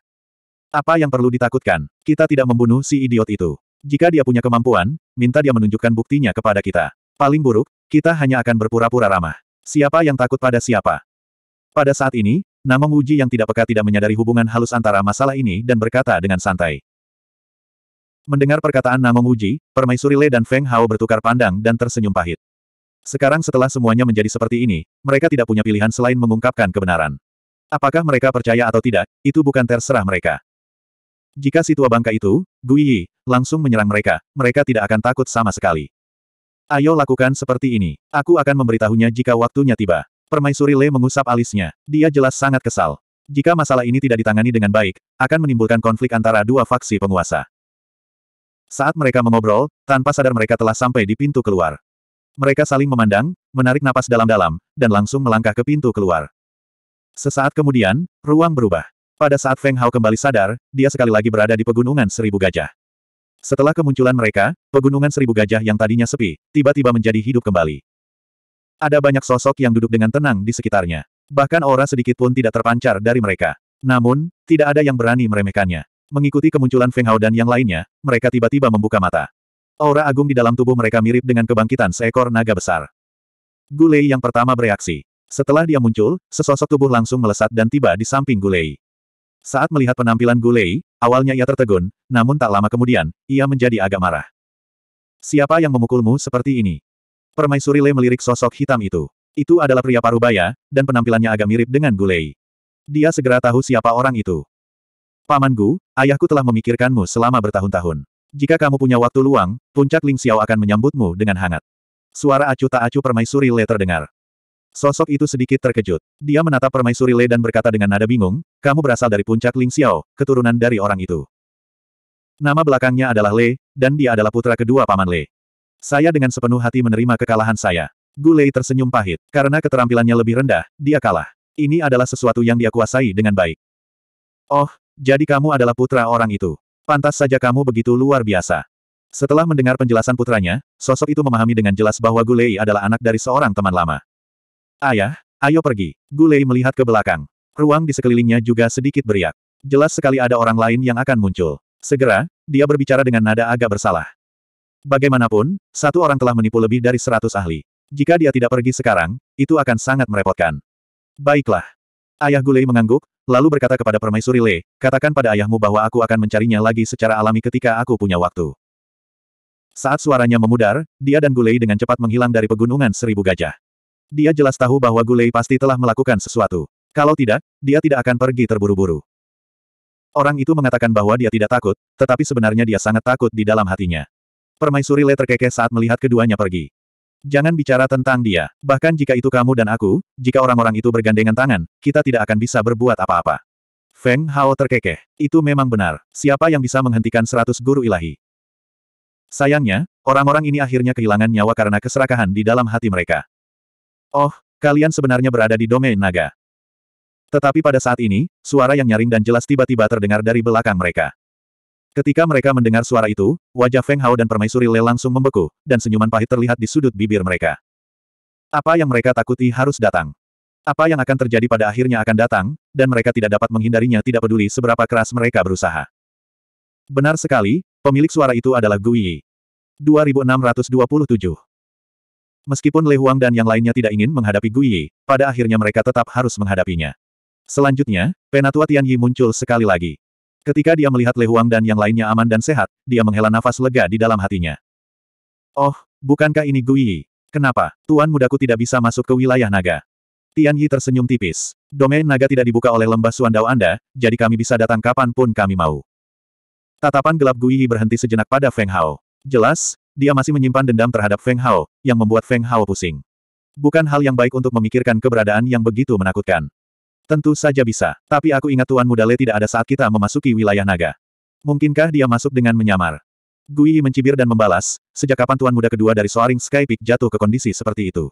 Apa yang perlu ditakutkan? Kita tidak membunuh si idiot itu. Jika dia punya kemampuan, minta dia menunjukkan buktinya kepada kita. Paling buruk, kita hanya akan berpura-pura ramah. Siapa yang takut pada siapa? Pada saat ini, Namong Uji yang tidak peka tidak menyadari hubungan halus antara masalah ini dan berkata dengan santai. Mendengar perkataan Namong Uji, Permaisuri Le dan Feng Hao bertukar pandang dan tersenyum pahit. Sekarang setelah semuanya menjadi seperti ini, mereka tidak punya pilihan selain mengungkapkan kebenaran. Apakah mereka percaya atau tidak, itu bukan terserah mereka. Jika si tua bangka itu, Gui langsung menyerang mereka, mereka tidak akan takut sama sekali. Ayo lakukan seperti ini. Aku akan memberitahunya jika waktunya tiba. Permaisuri Le mengusap alisnya. Dia jelas sangat kesal. Jika masalah ini tidak ditangani dengan baik, akan menimbulkan konflik antara dua faksi penguasa. Saat mereka mengobrol, tanpa sadar mereka telah sampai di pintu keluar. Mereka saling memandang, menarik napas dalam-dalam, dan langsung melangkah ke pintu keluar. Sesaat kemudian, ruang berubah. Pada saat Feng Hao kembali sadar, dia sekali lagi berada di pegunungan seribu gajah. Setelah kemunculan mereka, pegunungan seribu gajah yang tadinya sepi, tiba-tiba menjadi hidup kembali. Ada banyak sosok yang duduk dengan tenang di sekitarnya. Bahkan aura sedikit pun tidak terpancar dari mereka. Namun, tidak ada yang berani meremehkannya. Mengikuti kemunculan Feng Hao dan yang lainnya, mereka tiba-tiba membuka mata. Aura agung di dalam tubuh mereka mirip dengan kebangkitan seekor naga besar. Gulei yang pertama bereaksi. Setelah dia muncul, sesosok tubuh langsung melesat dan tiba di samping Gulei. Saat melihat penampilan Gulei, awalnya ia tertegun, namun tak lama kemudian, ia menjadi agak marah. Siapa yang memukulmu seperti ini? Permaisuri Le melirik sosok hitam itu. Itu adalah pria parubaya, dan penampilannya agak mirip dengan Gulei. Dia segera tahu siapa orang itu. Paman Gu, ayahku telah memikirkanmu selama bertahun-tahun. Jika kamu punya waktu luang, puncak Ling Xiao akan menyambutmu dengan hangat. Suara acu tak acu permaisuri Le terdengar. Sosok itu sedikit terkejut. Dia menatap permaisuri Lei dan berkata dengan nada bingung, kamu berasal dari puncak Ling Xiao, keturunan dari orang itu. Nama belakangnya adalah Lei, dan dia adalah putra kedua paman Lei. Saya dengan sepenuh hati menerima kekalahan saya. Gu Lei tersenyum pahit, karena keterampilannya lebih rendah, dia kalah. Ini adalah sesuatu yang dia kuasai dengan baik. Oh, jadi kamu adalah putra orang itu. Pantas saja kamu begitu luar biasa. Setelah mendengar penjelasan putranya, sosok itu memahami dengan jelas bahwa Gu Lei adalah anak dari seorang teman lama. Ayah, ayo pergi. Gulei melihat ke belakang. Ruang di sekelilingnya juga sedikit beriak. Jelas sekali ada orang lain yang akan muncul. Segera, dia berbicara dengan nada agak bersalah. Bagaimanapun, satu orang telah menipu lebih dari seratus ahli. Jika dia tidak pergi sekarang, itu akan sangat merepotkan. Baiklah. Ayah Gulei mengangguk, lalu berkata kepada Permaisuri Le, katakan pada ayahmu bahwa aku akan mencarinya lagi secara alami ketika aku punya waktu. Saat suaranya memudar, dia dan Gulei dengan cepat menghilang dari pegunungan seribu gajah. Dia jelas tahu bahwa Gulei pasti telah melakukan sesuatu. Kalau tidak, dia tidak akan pergi terburu-buru. Orang itu mengatakan bahwa dia tidak takut, tetapi sebenarnya dia sangat takut di dalam hatinya. Permaisuri Le terkekeh saat melihat keduanya pergi. Jangan bicara tentang dia. Bahkan jika itu kamu dan aku, jika orang-orang itu bergandengan tangan, kita tidak akan bisa berbuat apa-apa. Feng Hao terkekeh. Itu memang benar. Siapa yang bisa menghentikan seratus guru ilahi? Sayangnya, orang-orang ini akhirnya kehilangan nyawa karena keserakahan di dalam hati mereka. Oh, kalian sebenarnya berada di domain naga. Tetapi pada saat ini, suara yang nyaring dan jelas tiba-tiba terdengar dari belakang mereka. Ketika mereka mendengar suara itu, wajah Feng Hao dan Permaisuri Le langsung membeku, dan senyuman pahit terlihat di sudut bibir mereka. Apa yang mereka takuti harus datang. Apa yang akan terjadi pada akhirnya akan datang, dan mereka tidak dapat menghindarinya tidak peduli seberapa keras mereka berusaha. Benar sekali, pemilik suara itu adalah Gui 2627 Meskipun Le Huang dan yang lainnya tidak ingin menghadapi Yi, pada akhirnya mereka tetap harus menghadapinya. Selanjutnya, Penatua Tian Yi muncul sekali lagi. Ketika dia melihat Le Huang dan yang lainnya aman dan sehat, dia menghela nafas lega di dalam hatinya. Oh, bukankah ini Yi? Kenapa, Tuan mudaku tidak bisa masuk ke wilayah naga? Tian Yi tersenyum tipis. Domain naga tidak dibuka oleh lembah Suandao Anda, jadi kami bisa datang kapanpun kami mau. Tatapan gelap Yi berhenti sejenak pada Feng Hao. Jelas, dia masih menyimpan dendam terhadap Feng Hao, yang membuat Feng Hao pusing. Bukan hal yang baik untuk memikirkan keberadaan yang begitu menakutkan. Tentu saja bisa, tapi aku ingat Tuan Mudale tidak ada saat kita memasuki wilayah naga. Mungkinkah dia masuk dengan menyamar? Gui mencibir dan membalas, sejak kapan Tuan Muda kedua dari Soaring Sky Peak jatuh ke kondisi seperti itu?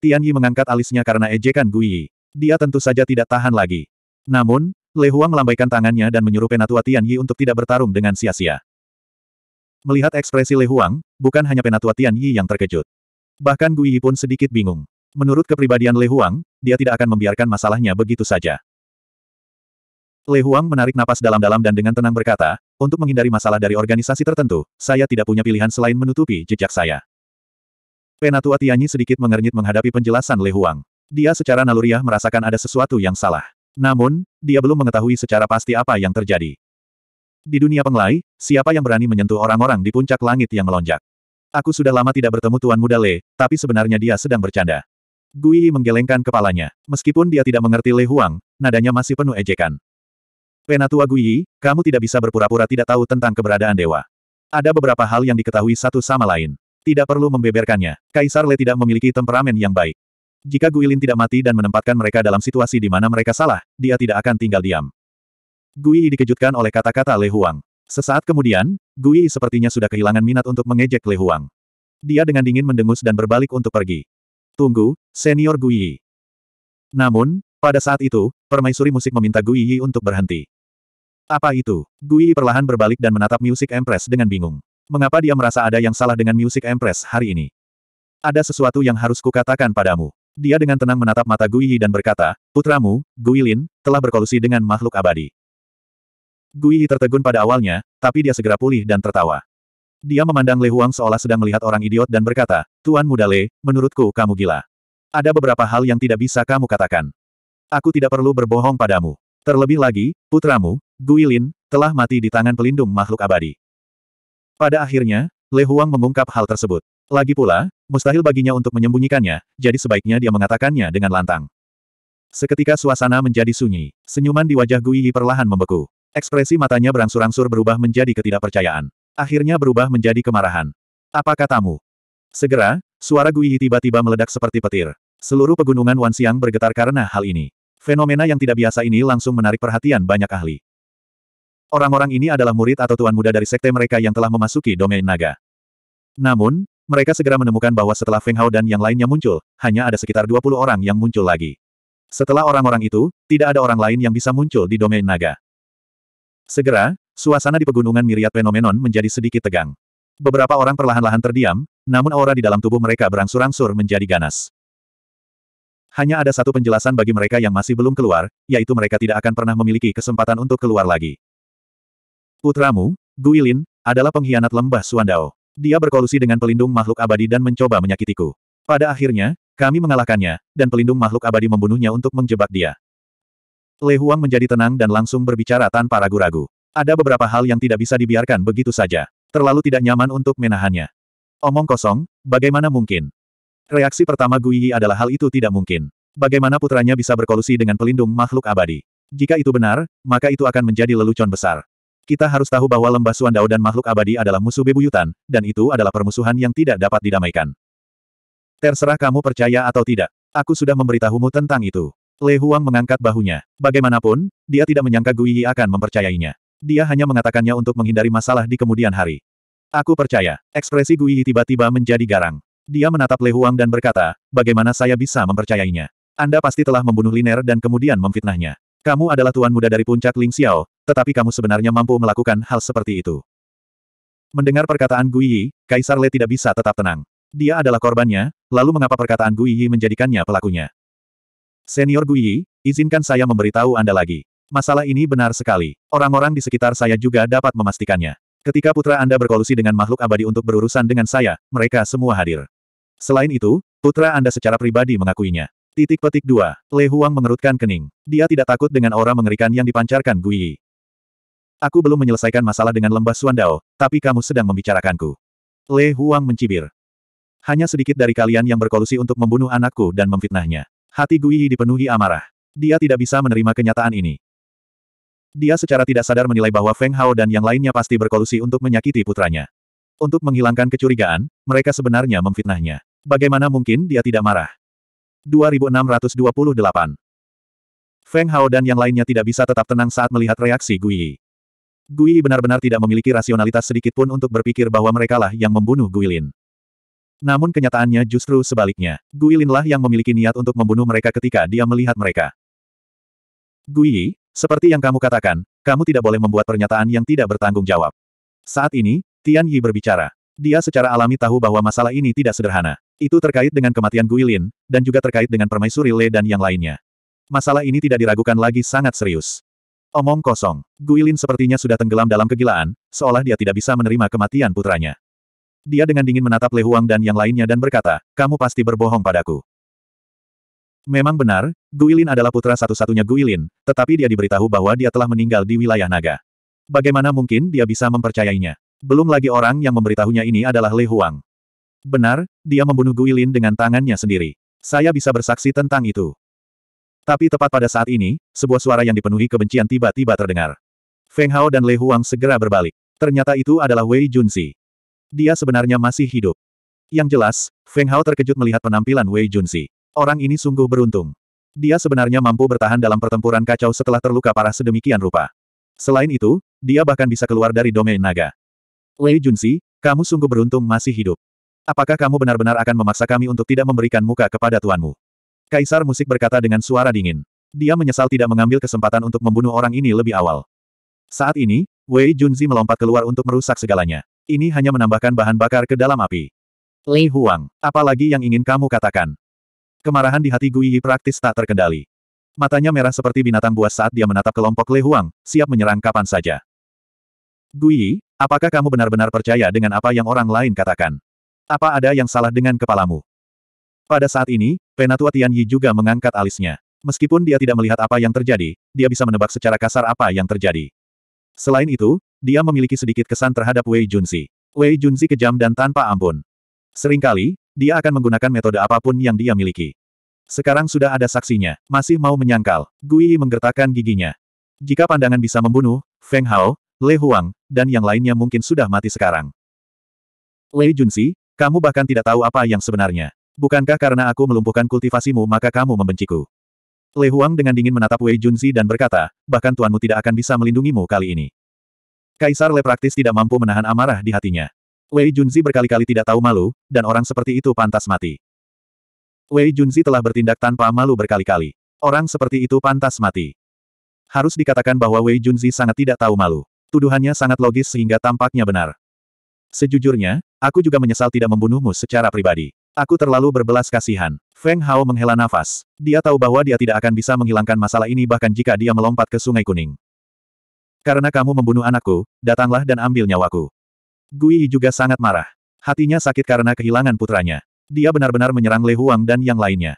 Tian Yi mengangkat alisnya karena ejekan Gui. Dia tentu saja tidak tahan lagi. Namun, Le Huang melambaikan tangannya dan menyuruh Penatua Tian Yi untuk tidak bertarung dengan sia-sia. Melihat ekspresi Le Huang, bukan hanya penatua Tian Yi yang terkejut. Bahkan Gui Yi pun sedikit bingung. Menurut kepribadian Le Huang, dia tidak akan membiarkan masalahnya begitu saja. Le Huang menarik napas dalam-dalam dan dengan tenang berkata, untuk menghindari masalah dari organisasi tertentu, saya tidak punya pilihan selain menutupi jejak saya. Penatua Tianyi sedikit mengernyit menghadapi penjelasan Le Huang. Dia secara naluriah merasakan ada sesuatu yang salah. Namun, dia belum mengetahui secara pasti apa yang terjadi. Di dunia penglai, siapa yang berani menyentuh orang-orang di puncak langit yang melonjak? Aku sudah lama tidak bertemu Tuan Muda Le, tapi sebenarnya dia sedang bercanda. Gui menggelengkan kepalanya. Meskipun dia tidak mengerti Le Huang, nadanya masih penuh ejekan. Penatua Gui, kamu tidak bisa berpura-pura tidak tahu tentang keberadaan dewa. Ada beberapa hal yang diketahui satu sama lain. Tidak perlu membeberkannya. Kaisar Le tidak memiliki temperamen yang baik. Jika Guilin tidak mati dan menempatkan mereka dalam situasi di mana mereka salah, dia tidak akan tinggal diam. Gui Yi dikejutkan oleh kata-kata Le Huang. Sesaat kemudian, Gui Yi sepertinya sudah kehilangan minat untuk mengejek Le Huang. Dia dengan dingin mendengus dan berbalik untuk pergi. Tunggu, senior Gui Yi. Namun, pada saat itu, permaisuri musik meminta Gui Yi untuk berhenti. Apa itu? Gui Yi perlahan berbalik dan menatap Music Empress dengan bingung. Mengapa dia merasa ada yang salah dengan Music Empress hari ini? Ada sesuatu yang harus kukatakan padamu. Dia dengan tenang menatap mata Gui Yi dan berkata, Putramu, Gui Lin, telah berkolusi dengan makhluk abadi. Gui tertegun pada awalnya, tapi dia segera pulih dan tertawa. Dia memandang Le Huang seolah sedang melihat orang idiot dan berkata, Tuan Muda Le, menurutku kamu gila. Ada beberapa hal yang tidak bisa kamu katakan. Aku tidak perlu berbohong padamu. Terlebih lagi, putramu, Gui Lin, telah mati di tangan pelindung makhluk abadi. Pada akhirnya, Le Huang mengungkap hal tersebut. Lagi pula, mustahil baginya untuk menyembunyikannya, jadi sebaiknya dia mengatakannya dengan lantang. Seketika suasana menjadi sunyi, senyuman di wajah Gui perlahan membeku. Ekspresi matanya berangsur-angsur berubah menjadi ketidakpercayaan. Akhirnya berubah menjadi kemarahan. Apa katamu? Segera, suara Gui tiba-tiba meledak seperti petir. Seluruh pegunungan Wanxiang bergetar karena hal ini. Fenomena yang tidak biasa ini langsung menarik perhatian banyak ahli. Orang-orang ini adalah murid atau tuan muda dari sekte mereka yang telah memasuki domain naga. Namun, mereka segera menemukan bahwa setelah Feng Hao dan yang lainnya muncul, hanya ada sekitar 20 orang yang muncul lagi. Setelah orang-orang itu, tidak ada orang lain yang bisa muncul di domain naga. Segera, suasana di pegunungan Miriat Fenomenon menjadi sedikit tegang. Beberapa orang perlahan-lahan terdiam, namun aura di dalam tubuh mereka berangsur-angsur menjadi ganas. Hanya ada satu penjelasan bagi mereka yang masih belum keluar, yaitu mereka tidak akan pernah memiliki kesempatan untuk keluar lagi. Putramu, Guilin, adalah pengkhianat lembah Suandao. Dia berkolusi dengan pelindung makhluk abadi dan mencoba menyakitiku. Pada akhirnya, kami mengalahkannya, dan pelindung makhluk abadi membunuhnya untuk menjebak dia. Le Huang menjadi tenang dan langsung berbicara tanpa ragu-ragu. Ada beberapa hal yang tidak bisa dibiarkan begitu saja. Terlalu tidak nyaman untuk menahannya. Omong kosong, bagaimana mungkin? Reaksi pertama Gui Yi adalah hal itu tidak mungkin. Bagaimana putranya bisa berkolusi dengan pelindung makhluk abadi? Jika itu benar, maka itu akan menjadi lelucon besar. Kita harus tahu bahwa lembah Suandao dan makhluk abadi adalah musuh bebuyutan, dan itu adalah permusuhan yang tidak dapat didamaikan. Terserah kamu percaya atau tidak. Aku sudah memberitahumu tentang itu. Le Huang mengangkat bahunya. Bagaimanapun, dia tidak menyangka Gui Yi akan mempercayainya. Dia hanya mengatakannya untuk menghindari masalah di kemudian hari. Aku percaya. Ekspresi Gui Yi tiba-tiba menjadi garang. Dia menatap Le Huang dan berkata, bagaimana saya bisa mempercayainya? Anda pasti telah membunuh Liner dan kemudian memfitnahnya. Kamu adalah tuan muda dari puncak Ling Xiao, tetapi kamu sebenarnya mampu melakukan hal seperti itu. Mendengar perkataan Gui Yi, Kaisar Le tidak bisa tetap tenang. Dia adalah korbannya, lalu mengapa perkataan Gui Yi menjadikannya pelakunya? Senior Guiyi, izinkan saya memberitahu Anda lagi. Masalah ini benar sekali. Orang-orang di sekitar saya juga dapat memastikannya. Ketika putra Anda berkolusi dengan makhluk abadi untuk berurusan dengan saya, mereka semua hadir. Selain itu, putra Anda secara pribadi mengakuinya. Titik petik 2. Le Huang mengerutkan kening. Dia tidak takut dengan aura mengerikan yang dipancarkan Gui Aku belum menyelesaikan masalah dengan lembah Suandao, tapi kamu sedang membicarakanku. Le Huang mencibir. Hanya sedikit dari kalian yang berkolusi untuk membunuh anakku dan memfitnahnya. Hati Gui dipenuhi amarah. Dia tidak bisa menerima kenyataan ini. Dia secara tidak sadar menilai bahwa Feng Hao dan yang lainnya pasti berkolusi untuk menyakiti putranya. Untuk menghilangkan kecurigaan, mereka sebenarnya memfitnahnya. Bagaimana mungkin dia tidak marah? 2628 Feng Hao dan yang lainnya tidak bisa tetap tenang saat melihat reaksi Gui. Gui benar-benar tidak memiliki rasionalitas sedikitpun untuk berpikir bahwa merekalah yang membunuh Guilin. Namun kenyataannya justru sebaliknya. Guilinlah yang memiliki niat untuk membunuh mereka ketika dia melihat mereka. Gui, seperti yang kamu katakan, kamu tidak boleh membuat pernyataan yang tidak bertanggung jawab. Saat ini, Tian Yi berbicara. Dia secara alami tahu bahwa masalah ini tidak sederhana. Itu terkait dengan kematian Guilin, dan juga terkait dengan permaisuri Le dan yang lainnya. Masalah ini tidak diragukan lagi sangat serius. Omong kosong, Guilin sepertinya sudah tenggelam dalam kegilaan, seolah dia tidak bisa menerima kematian putranya. Dia dengan dingin menatap Le Huang dan yang lainnya dan berkata, kamu pasti berbohong padaku. Memang benar, Guilin adalah putra satu-satunya Guilin, tetapi dia diberitahu bahwa dia telah meninggal di wilayah naga. Bagaimana mungkin dia bisa mempercayainya? Belum lagi orang yang memberitahunya ini adalah Le Huang. Benar, dia membunuh Guilin dengan tangannya sendiri. Saya bisa bersaksi tentang itu. Tapi tepat pada saat ini, sebuah suara yang dipenuhi kebencian tiba-tiba terdengar. Feng Hao dan Le Huang segera berbalik. Ternyata itu adalah Wei Junsi. Dia sebenarnya masih hidup. Yang jelas, Feng Hao terkejut melihat penampilan Wei Junzi. Orang ini sungguh beruntung. Dia sebenarnya mampu bertahan dalam pertempuran kacau setelah terluka parah sedemikian rupa. Selain itu, dia bahkan bisa keluar dari domain naga. Wei Junzi, kamu sungguh beruntung masih hidup. Apakah kamu benar-benar akan memaksa kami untuk tidak memberikan muka kepada tuanmu? Kaisar musik berkata dengan suara dingin. Dia menyesal tidak mengambil kesempatan untuk membunuh orang ini lebih awal. Saat ini, Wei Junzi melompat keluar untuk merusak segalanya. Ini hanya menambahkan bahan bakar ke dalam api. Li Huang, apalagi yang ingin kamu katakan? Kemarahan di hati Gui Yi praktis tak terkendali. Matanya merah seperti binatang buas saat dia menatap kelompok Li Huang, siap menyerang kapan saja. Gui Yi, apakah kamu benar-benar percaya dengan apa yang orang lain katakan? Apa ada yang salah dengan kepalamu? Pada saat ini, Penatua Tian Yi juga mengangkat alisnya. Meskipun dia tidak melihat apa yang terjadi, dia bisa menebak secara kasar apa yang terjadi. Selain itu, dia memiliki sedikit kesan terhadap Wei Junzi. Wei Junzi kejam dan tanpa ampun. Seringkali, dia akan menggunakan metode apapun yang dia miliki. Sekarang sudah ada saksinya, masih mau menyangkal. Gui menggertakkan giginya. Jika pandangan bisa membunuh, Feng Hao, Le Huang, dan yang lainnya mungkin sudah mati sekarang. Wei Junzi, kamu bahkan tidak tahu apa yang sebenarnya. Bukankah karena aku melumpuhkan kultivasimu maka kamu membenciku? Le Huang dengan dingin menatap Wei Junzi dan berkata, bahkan tuanmu tidak akan bisa melindungimu kali ini. Kaisar Le praktis tidak mampu menahan amarah di hatinya. Wei Junzi berkali-kali tidak tahu malu, dan orang seperti itu pantas mati. Wei Junzi telah bertindak tanpa malu berkali-kali. Orang seperti itu pantas mati. Harus dikatakan bahwa Wei Junzi sangat tidak tahu malu. Tuduhannya sangat logis sehingga tampaknya benar. Sejujurnya, aku juga menyesal tidak membunuhmu secara pribadi. Aku terlalu berbelas kasihan. Feng Hao menghela nafas. Dia tahu bahwa dia tidak akan bisa menghilangkan masalah ini bahkan jika dia melompat ke Sungai Kuning. Karena kamu membunuh anakku, datanglah dan ambil nyawaku. Gui juga sangat marah. Hatinya sakit karena kehilangan putranya. Dia benar-benar menyerang Le Huang dan yang lainnya.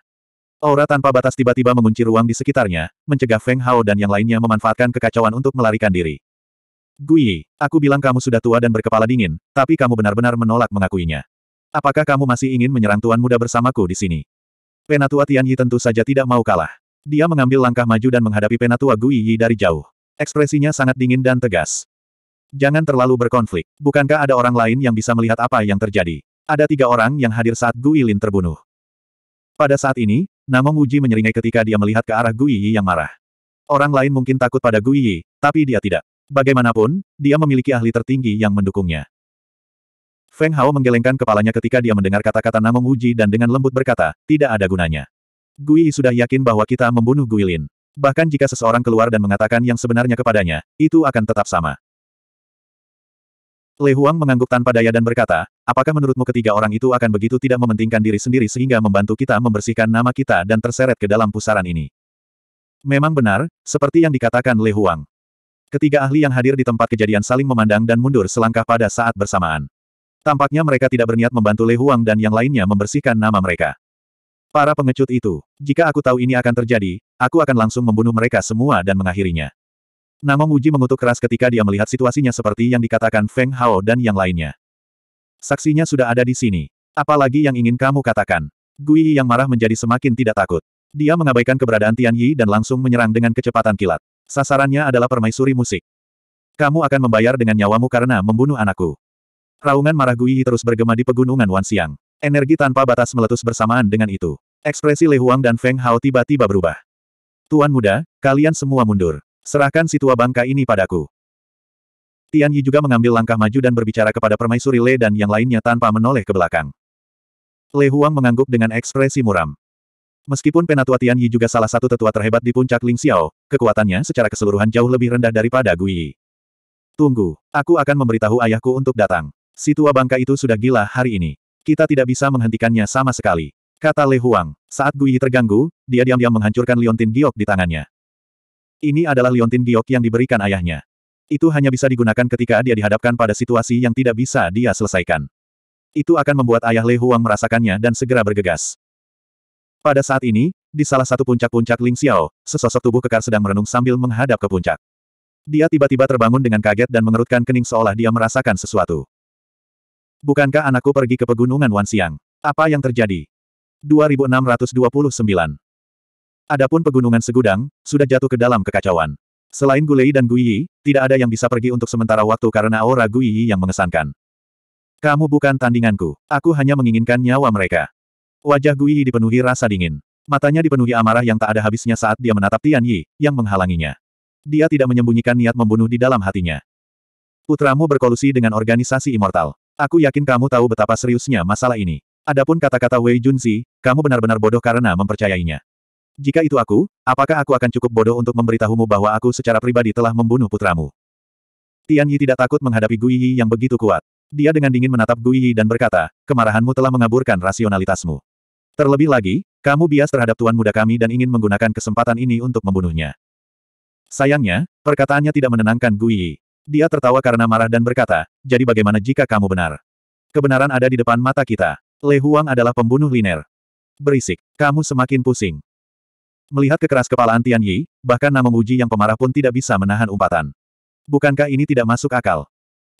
Aura tanpa batas tiba-tiba mengunci ruang di sekitarnya, mencegah Feng Hao dan yang lainnya memanfaatkan kekacauan untuk melarikan diri. Gui, aku bilang kamu sudah tua dan berkepala dingin, tapi kamu benar-benar menolak mengakuinya. Apakah kamu masih ingin menyerang tuan muda bersamaku di sini? Penatua Tian Yi tentu saja tidak mau kalah. Dia mengambil langkah maju dan menghadapi Penatua Gui Yi dari jauh. Ekspresinya sangat dingin dan tegas. Jangan terlalu berkonflik. Bukankah ada orang lain yang bisa melihat apa yang terjadi? Ada tiga orang yang hadir saat Gu Lin terbunuh. Pada saat ini, Namong Wuji menyeringai ketika dia melihat ke arah Gu Yi yang marah. Orang lain mungkin takut pada Gu Yi, tapi dia tidak. Bagaimanapun, dia memiliki ahli tertinggi yang mendukungnya. Feng Hao menggelengkan kepalanya ketika dia mendengar kata-kata Namong Wuji dan dengan lembut berkata, tidak ada gunanya. Gu Yi sudah yakin bahwa kita membunuh Gu Lin. Bahkan jika seseorang keluar dan mengatakan yang sebenarnya kepadanya, itu akan tetap sama. Le Huang mengangguk tanpa daya dan berkata, apakah menurutmu ketiga orang itu akan begitu tidak mementingkan diri sendiri sehingga membantu kita membersihkan nama kita dan terseret ke dalam pusaran ini? Memang benar, seperti yang dikatakan Le Huang. Ketiga ahli yang hadir di tempat kejadian saling memandang dan mundur selangkah pada saat bersamaan. Tampaknya mereka tidak berniat membantu Le Huang dan yang lainnya membersihkan nama mereka. Para pengecut itu, jika aku tahu ini akan terjadi, aku akan langsung membunuh mereka semua dan mengakhirinya. Namong Uji mengutuk keras ketika dia melihat situasinya seperti yang dikatakan Feng Hao dan yang lainnya. Saksinya sudah ada di sini. Apalagi yang ingin kamu katakan. Gui yang marah menjadi semakin tidak takut. Dia mengabaikan keberadaan Tian Yi dan langsung menyerang dengan kecepatan kilat. Sasarannya adalah permaisuri musik. Kamu akan membayar dengan nyawamu karena membunuh anakku. Raungan marah Gui terus bergema di pegunungan Wansiang. Energi tanpa batas meletus bersamaan dengan itu. Ekspresi Le Huang dan Feng Hao tiba-tiba berubah. Tuan muda, kalian semua mundur. Serahkan si tua bangka ini padaku. Tian Yi juga mengambil langkah maju dan berbicara kepada permaisuri Le dan yang lainnya tanpa menoleh ke belakang. Le Huang mengangguk dengan ekspresi muram. Meskipun penatua Tian Yi juga salah satu tetua terhebat di puncak Ling Xiao, kekuatannya secara keseluruhan jauh lebih rendah daripada Gui Tunggu, aku akan memberitahu ayahku untuk datang. Si tua bangka itu sudah gila hari ini. Kita tidak bisa menghentikannya sama sekali. Kata Le Huang. Saat Gui terganggu, dia diam-diam menghancurkan liontin giok di tangannya. Ini adalah liontin giok yang diberikan ayahnya. Itu hanya bisa digunakan ketika dia dihadapkan pada situasi yang tidak bisa dia selesaikan. Itu akan membuat ayah Le Huang merasakannya dan segera bergegas. Pada saat ini, di salah satu puncak-puncak Ling Xiao, sesosok tubuh kekar sedang merenung sambil menghadap ke puncak. Dia tiba-tiba terbangun dengan kaget dan mengerutkan kening seolah dia merasakan sesuatu. Bukankah anakku pergi ke pegunungan Wan Wanxiang? Apa yang terjadi? 2629. Adapun pegunungan segudang, sudah jatuh ke dalam kekacauan. Selain Gulei dan Guiyi, tidak ada yang bisa pergi untuk sementara waktu karena aura Guiyi yang mengesankan. Kamu bukan tandinganku. Aku hanya menginginkan nyawa mereka. Wajah Guiyi dipenuhi rasa dingin. Matanya dipenuhi amarah yang tak ada habisnya saat dia menatap Tian Yi, yang menghalanginya. Dia tidak menyembunyikan niat membunuh di dalam hatinya. Putramu berkolusi dengan organisasi immortal. Aku yakin kamu tahu betapa seriusnya masalah ini. Adapun kata-kata Wei Junzi, kamu benar-benar bodoh karena mempercayainya. Jika itu aku, apakah aku akan cukup bodoh untuk memberitahumu bahwa aku secara pribadi telah membunuh putramu? Tian Yi tidak takut menghadapi Gui Yi yang begitu kuat. Dia dengan dingin menatap Gui Yi dan berkata, kemarahanmu telah mengaburkan rasionalitasmu. Terlebih lagi, kamu bias terhadap tuan muda kami dan ingin menggunakan kesempatan ini untuk membunuhnya. Sayangnya, perkataannya tidak menenangkan Gui Yi. Dia tertawa karena marah dan berkata, jadi bagaimana jika kamu benar? Kebenaran ada di depan mata kita. Le Huang adalah pembunuh liner. Berisik, kamu semakin pusing. Melihat kekeras kepalaan Tian Yi, bahkan nama Muji yang pemarah pun tidak bisa menahan umpatan. Bukankah ini tidak masuk akal?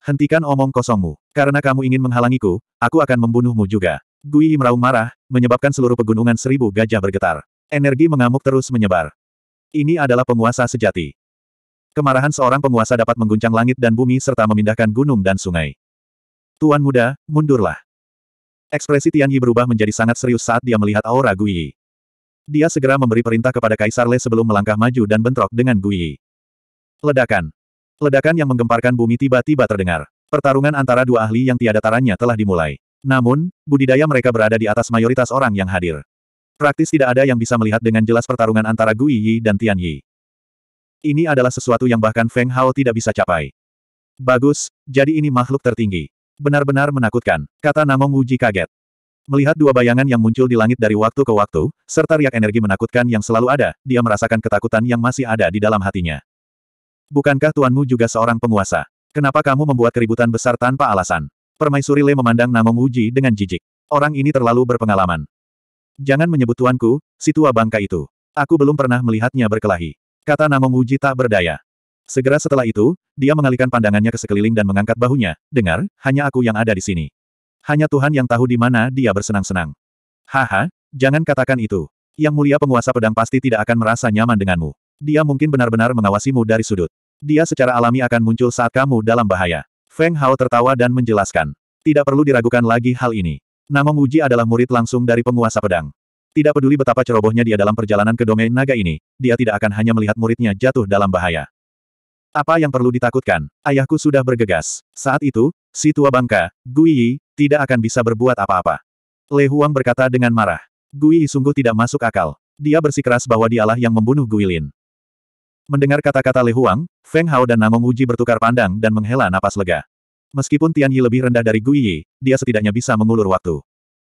Hentikan omong kosongmu. Karena kamu ingin menghalangiku, aku akan membunuhmu juga. Gui meraung marah, menyebabkan seluruh pegunungan seribu gajah bergetar. Energi mengamuk terus menyebar. Ini adalah penguasa sejati. Kemarahan seorang penguasa dapat mengguncang langit dan bumi serta memindahkan gunung dan sungai. Tuan muda, mundurlah. Ekspresi Tian Yi berubah menjadi sangat serius saat dia melihat aura Gui Dia segera memberi perintah kepada Kaisar Le sebelum melangkah maju dan bentrok dengan Gui Ledakan. Ledakan yang menggemparkan bumi tiba-tiba terdengar. Pertarungan antara dua ahli yang tiada taranya telah dimulai. Namun, budidaya mereka berada di atas mayoritas orang yang hadir. Praktis tidak ada yang bisa melihat dengan jelas pertarungan antara Gui Yi dan Tian Yi. Ini adalah sesuatu yang bahkan Feng Hao tidak bisa capai. Bagus, jadi ini makhluk tertinggi. Benar-benar menakutkan, kata Namong Wuji kaget. Melihat dua bayangan yang muncul di langit dari waktu ke waktu, serta riak energi menakutkan yang selalu ada, dia merasakan ketakutan yang masih ada di dalam hatinya. Bukankah tuanmu juga seorang penguasa? Kenapa kamu membuat keributan besar tanpa alasan? Permaisuri Le memandang Namong Wuji dengan jijik. Orang ini terlalu berpengalaman. Jangan menyebut tuanku, si tua bangka itu. Aku belum pernah melihatnya berkelahi. Kata Namong Wuji tak berdaya. Segera setelah itu, dia mengalihkan pandangannya ke sekeliling dan mengangkat bahunya, dengar, hanya aku yang ada di sini. Hanya Tuhan yang tahu di mana dia bersenang-senang. Haha, jangan katakan itu. Yang mulia penguasa pedang pasti tidak akan merasa nyaman denganmu. Dia mungkin benar-benar mengawasimu dari sudut. Dia secara alami akan muncul saat kamu dalam bahaya. Feng Hao tertawa dan menjelaskan. Tidak perlu diragukan lagi hal ini. Namong Uji adalah murid langsung dari penguasa pedang. Tidak peduli betapa cerobohnya dia dalam perjalanan ke domain naga ini, dia tidak akan hanya melihat muridnya jatuh dalam bahaya. Apa yang perlu ditakutkan? Ayahku sudah bergegas. Saat itu, si tua bangka, Gui Yi, tidak akan bisa berbuat apa-apa. Le Huang berkata dengan marah. Gui Yi sungguh tidak masuk akal. Dia bersikeras bahwa dialah yang membunuh Gui Lin. Mendengar kata-kata Le Huang, Feng Hao dan Namong Uji bertukar pandang dan menghela napas lega. Meskipun Tian Yi lebih rendah dari Gui Yi, dia setidaknya bisa mengulur waktu.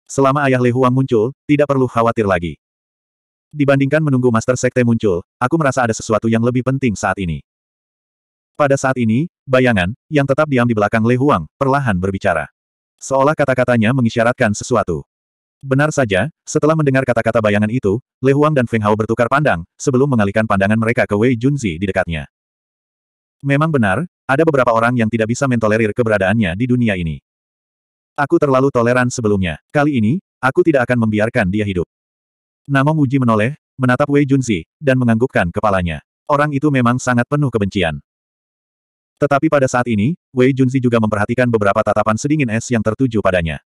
Selama ayah Le Huang muncul, tidak perlu khawatir lagi. Dibandingkan menunggu Master Sekte muncul, aku merasa ada sesuatu yang lebih penting saat ini. Pada saat ini, bayangan, yang tetap diam di belakang Le Huang, perlahan berbicara. Seolah kata-katanya mengisyaratkan sesuatu. Benar saja, setelah mendengar kata-kata bayangan itu, Le Huang dan Feng Hao bertukar pandang, sebelum mengalihkan pandangan mereka ke Wei Junzi di dekatnya. Memang benar, ada beberapa orang yang tidak bisa mentolerir keberadaannya di dunia ini. Aku terlalu toleran sebelumnya. Kali ini, aku tidak akan membiarkan dia hidup. Namong Uji menoleh, menatap Wei Junzi, dan menganggukkan kepalanya. Orang itu memang sangat penuh kebencian. Tetapi pada saat ini, Wei Junzi juga memperhatikan beberapa tatapan sedingin es yang tertuju padanya.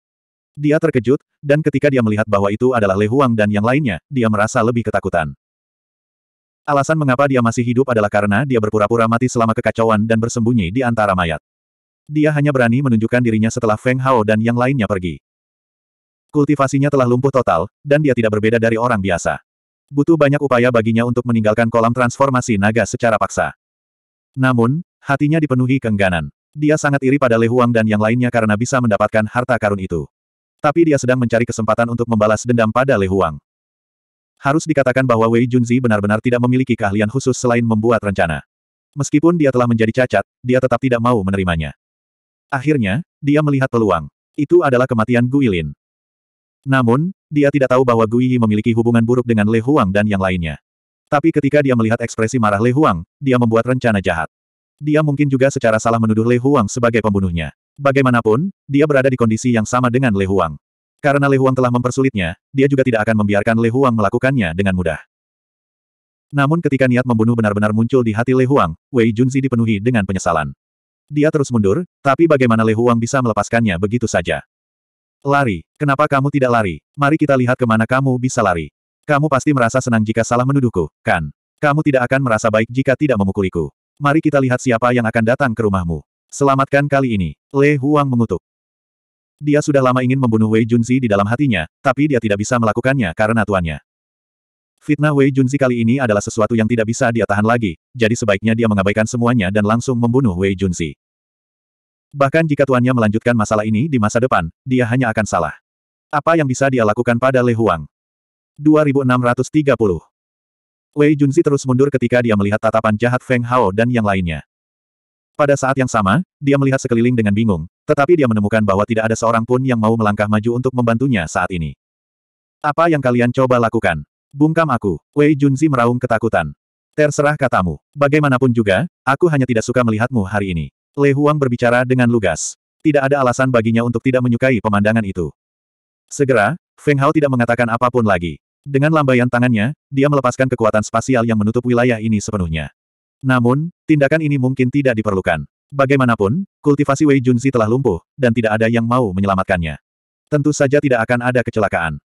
Dia terkejut, dan ketika dia melihat bahwa itu adalah Le Huang dan yang lainnya, dia merasa lebih ketakutan. Alasan mengapa dia masih hidup adalah karena dia berpura-pura mati selama kekacauan dan bersembunyi di antara mayat. Dia hanya berani menunjukkan dirinya setelah Feng Hao dan yang lainnya pergi. Kultivasinya telah lumpuh total, dan dia tidak berbeda dari orang biasa. Butuh banyak upaya baginya untuk meninggalkan kolam transformasi naga secara paksa. Namun, Hatinya dipenuhi kengganan. Dia sangat iri pada Le Huang dan yang lainnya karena bisa mendapatkan harta karun itu. Tapi dia sedang mencari kesempatan untuk membalas dendam pada Le Huang. Harus dikatakan bahwa Wei Junzi benar-benar tidak memiliki keahlian khusus selain membuat rencana. Meskipun dia telah menjadi cacat, dia tetap tidak mau menerimanya. Akhirnya, dia melihat peluang. Itu adalah kematian Guilin. Namun, dia tidak tahu bahwa Gui Yi memiliki hubungan buruk dengan Le Huang dan yang lainnya. Tapi ketika dia melihat ekspresi marah Le Huang, dia membuat rencana jahat. Dia mungkin juga secara salah menuduh Le Huang sebagai pembunuhnya. Bagaimanapun, dia berada di kondisi yang sama dengan Le Huang. Karena Le Huang telah mempersulitnya, dia juga tidak akan membiarkan Le Huang melakukannya dengan mudah. Namun ketika niat membunuh benar-benar muncul di hati Le Huang, Wei Junzi dipenuhi dengan penyesalan. Dia terus mundur, tapi bagaimana Le Huang bisa melepaskannya begitu saja? Lari, kenapa kamu tidak lari? Mari kita lihat kemana kamu bisa lari. Kamu pasti merasa senang jika salah menuduhku, kan? Kamu tidak akan merasa baik jika tidak memukuliku. Mari kita lihat siapa yang akan datang ke rumahmu. Selamatkan kali ini. Le Huang mengutuk. Dia sudah lama ingin membunuh Wei Junzi di dalam hatinya, tapi dia tidak bisa melakukannya karena tuannya. Fitnah Wei Junzi kali ini adalah sesuatu yang tidak bisa dia tahan lagi, jadi sebaiknya dia mengabaikan semuanya dan langsung membunuh Wei Junzi. Bahkan jika tuannya melanjutkan masalah ini di masa depan, dia hanya akan salah. Apa yang bisa dia lakukan pada Le Huang? 2630 Wei Junzi terus mundur ketika dia melihat tatapan jahat Feng Hao dan yang lainnya. Pada saat yang sama, dia melihat sekeliling dengan bingung, tetapi dia menemukan bahwa tidak ada seorang pun yang mau melangkah maju untuk membantunya saat ini. Apa yang kalian coba lakukan? Bungkam aku, Wei Junzi meraung ketakutan. Terserah katamu. Bagaimanapun juga, aku hanya tidak suka melihatmu hari ini. Lei Huang berbicara dengan lugas. Tidak ada alasan baginya untuk tidak menyukai pemandangan itu. Segera, Feng Hao tidak mengatakan apapun lagi. Dengan lambaian tangannya, dia melepaskan kekuatan spasial yang menutup wilayah ini sepenuhnya. Namun, tindakan ini mungkin tidak diperlukan. Bagaimanapun, kultivasi Wei Junzi telah lumpuh, dan tidak ada yang mau menyelamatkannya. Tentu saja tidak akan ada kecelakaan.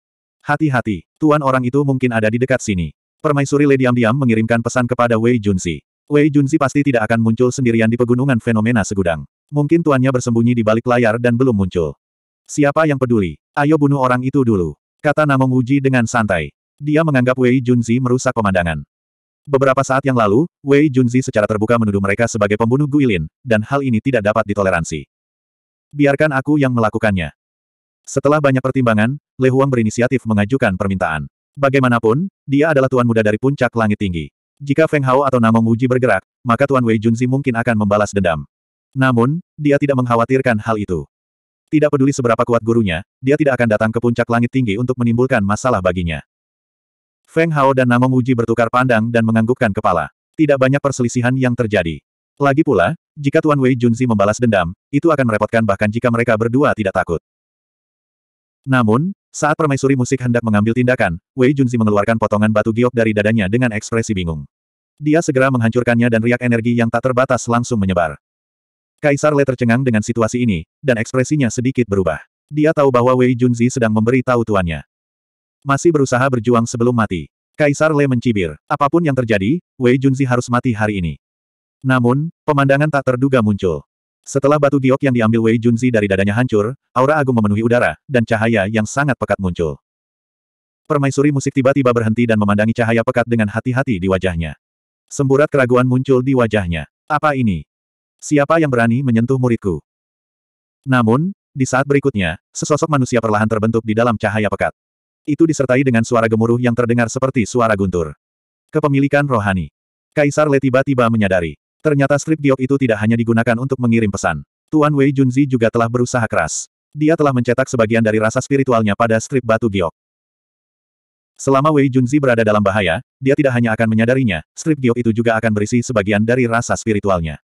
Hati-hati, tuan orang itu mungkin ada di dekat sini. Permaisuri Lady diam-diam mengirimkan pesan kepada Wei Junzi. Wei Junzi pasti tidak akan muncul sendirian di pegunungan fenomena segudang. Mungkin tuannya bersembunyi di balik layar dan belum muncul. Siapa yang peduli? Ayo bunuh orang itu dulu. Kata Namong Wuji dengan santai. Dia menganggap Wei Junzi merusak pemandangan. Beberapa saat yang lalu, Wei Junzi secara terbuka menuduh mereka sebagai pembunuh Guilin, dan hal ini tidak dapat ditoleransi. Biarkan aku yang melakukannya. Setelah banyak pertimbangan, Le Huang berinisiatif mengajukan permintaan. Bagaimanapun, dia adalah tuan muda dari puncak langit tinggi. Jika Feng Hao atau Namong Wuji bergerak, maka Tuan Wei Junzi mungkin akan membalas dendam. Namun, dia tidak mengkhawatirkan hal itu. Tidak peduli seberapa kuat gurunya, dia tidak akan datang ke puncak langit tinggi untuk menimbulkan masalah baginya. Feng Hao dan Namo Muji bertukar pandang dan menganggukkan kepala. Tidak banyak perselisihan yang terjadi. Lagi pula, jika Tuan Wei Junzi membalas dendam, itu akan merepotkan bahkan jika mereka berdua tidak takut. Namun, saat permaisuri musik hendak mengambil tindakan, Wei Junzi mengeluarkan potongan batu giok dari dadanya dengan ekspresi bingung. Dia segera menghancurkannya dan riak energi yang tak terbatas langsung menyebar. Kaisar Le tercengang dengan situasi ini, dan ekspresinya sedikit berubah. Dia tahu bahwa Wei Junzi sedang memberi tahu tuannya. Masih berusaha berjuang sebelum mati. Kaisar Le mencibir, apapun yang terjadi, Wei Junzi harus mati hari ini. Namun, pemandangan tak terduga muncul. Setelah batu giok yang diambil Wei Junzi dari dadanya hancur, aura agung memenuhi udara, dan cahaya yang sangat pekat muncul. Permaisuri musik tiba-tiba berhenti dan memandangi cahaya pekat dengan hati-hati di wajahnya. Semburat keraguan muncul di wajahnya. Apa ini? Siapa yang berani menyentuh muridku? Namun, di saat berikutnya, sesosok manusia perlahan terbentuk di dalam cahaya pekat. Itu disertai dengan suara gemuruh yang terdengar seperti suara guntur. Kepemilikan rohani. Kaisar Le tiba-tiba menyadari. Ternyata strip giok itu tidak hanya digunakan untuk mengirim pesan. Tuan Wei Junzi juga telah berusaha keras. Dia telah mencetak sebagian dari rasa spiritualnya pada strip batu giok. Selama Wei Junzi berada dalam bahaya, dia tidak hanya akan menyadarinya, strip giok itu juga akan berisi sebagian dari rasa spiritualnya.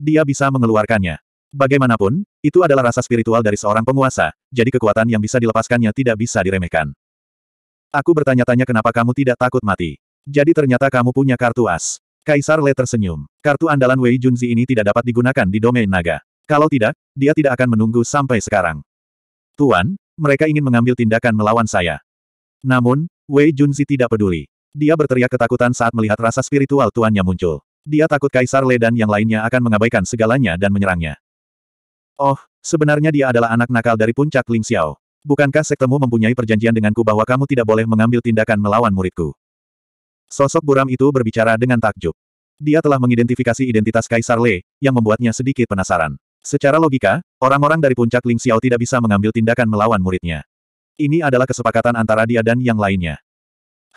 Dia bisa mengeluarkannya. Bagaimanapun, itu adalah rasa spiritual dari seorang penguasa, jadi kekuatan yang bisa dilepaskannya tidak bisa diremehkan. Aku bertanya-tanya kenapa kamu tidak takut mati. Jadi ternyata kamu punya kartu as. Kaisar Le tersenyum. Kartu andalan Wei Junzi ini tidak dapat digunakan di domain naga. Kalau tidak, dia tidak akan menunggu sampai sekarang. Tuan, mereka ingin mengambil tindakan melawan saya. Namun, Wei Junzi tidak peduli. Dia berteriak ketakutan saat melihat rasa spiritual tuannya muncul. Dia takut Kaisar Le dan yang lainnya akan mengabaikan segalanya dan menyerangnya. Oh, sebenarnya dia adalah anak nakal dari puncak Ling Xiao. Bukankah sektemu mempunyai perjanjian denganku bahwa kamu tidak boleh mengambil tindakan melawan muridku? Sosok buram itu berbicara dengan takjub. Dia telah mengidentifikasi identitas Kaisar Le, yang membuatnya sedikit penasaran. Secara logika, orang-orang dari puncak Ling Xiao tidak bisa mengambil tindakan melawan muridnya. Ini adalah kesepakatan antara dia dan yang lainnya.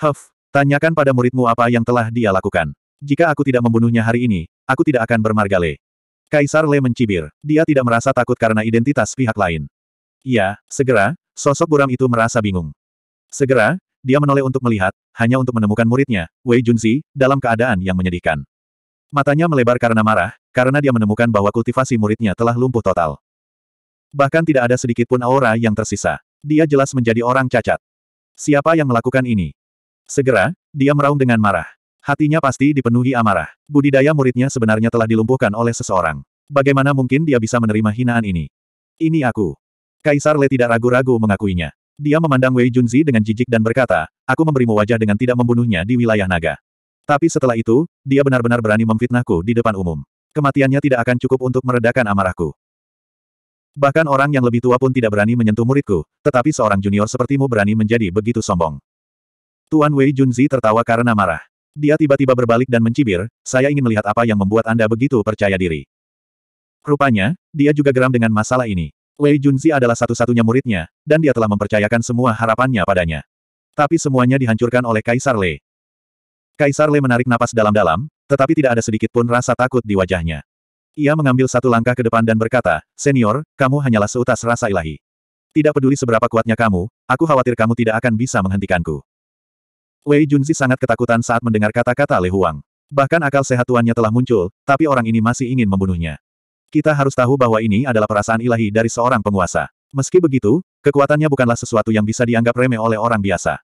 Huff, tanyakan pada muridmu apa yang telah dia lakukan. Jika aku tidak membunuhnya hari ini, aku tidak akan bermargale. Kaisar Le mencibir. Dia tidak merasa takut karena identitas pihak lain. Ya, segera, sosok buram itu merasa bingung. Segera, dia menoleh untuk melihat, hanya untuk menemukan muridnya, Wei Junzi, dalam keadaan yang menyedihkan. Matanya melebar karena marah, karena dia menemukan bahwa kultivasi muridnya telah lumpuh total. Bahkan tidak ada sedikit pun aura yang tersisa. Dia jelas menjadi orang cacat. Siapa yang melakukan ini? Segera, dia meraung dengan marah. Hatinya pasti dipenuhi amarah. Budidaya muridnya sebenarnya telah dilumpuhkan oleh seseorang. Bagaimana mungkin dia bisa menerima hinaan ini? Ini aku. Kaisar Le tidak ragu-ragu mengakuinya. Dia memandang Wei Junzi dengan jijik dan berkata, aku memberimu wajah dengan tidak membunuhnya di wilayah naga. Tapi setelah itu, dia benar-benar berani memfitnahku di depan umum. Kematiannya tidak akan cukup untuk meredakan amarahku. Bahkan orang yang lebih tua pun tidak berani menyentuh muridku, tetapi seorang junior sepertimu berani menjadi begitu sombong. Tuan Wei Junzi tertawa karena marah. Dia tiba-tiba berbalik dan mencibir, saya ingin melihat apa yang membuat Anda begitu percaya diri. Rupanya, dia juga geram dengan masalah ini. Wei Junzi adalah satu-satunya muridnya, dan dia telah mempercayakan semua harapannya padanya. Tapi semuanya dihancurkan oleh Kaisar Lei. Kaisar Lei menarik napas dalam-dalam, tetapi tidak ada sedikit pun rasa takut di wajahnya. Ia mengambil satu langkah ke depan dan berkata, Senior, kamu hanyalah seutas rasa ilahi. Tidak peduli seberapa kuatnya kamu, aku khawatir kamu tidak akan bisa menghentikanku. Wei Junzi sangat ketakutan saat mendengar kata-kata Le Huang. Bahkan akal sehat tuannya telah muncul, tapi orang ini masih ingin membunuhnya. Kita harus tahu bahwa ini adalah perasaan ilahi dari seorang penguasa. Meski begitu, kekuatannya bukanlah sesuatu yang bisa dianggap remeh oleh orang biasa.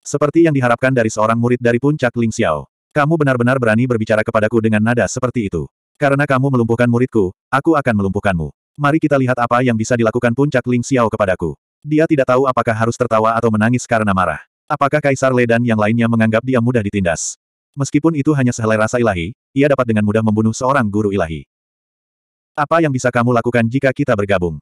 Seperti yang diharapkan dari seorang murid dari puncak Ling Xiao. Kamu benar-benar berani berbicara kepadaku dengan nada seperti itu. Karena kamu melumpuhkan muridku, aku akan melumpuhkanmu. Mari kita lihat apa yang bisa dilakukan puncak Ling Xiao kepadaku. Dia tidak tahu apakah harus tertawa atau menangis karena marah. Apakah Kaisar Le dan yang lainnya menganggap dia mudah ditindas? Meskipun itu hanya sehelai rasa ilahi, ia dapat dengan mudah membunuh seorang guru ilahi. Apa yang bisa kamu lakukan jika kita bergabung?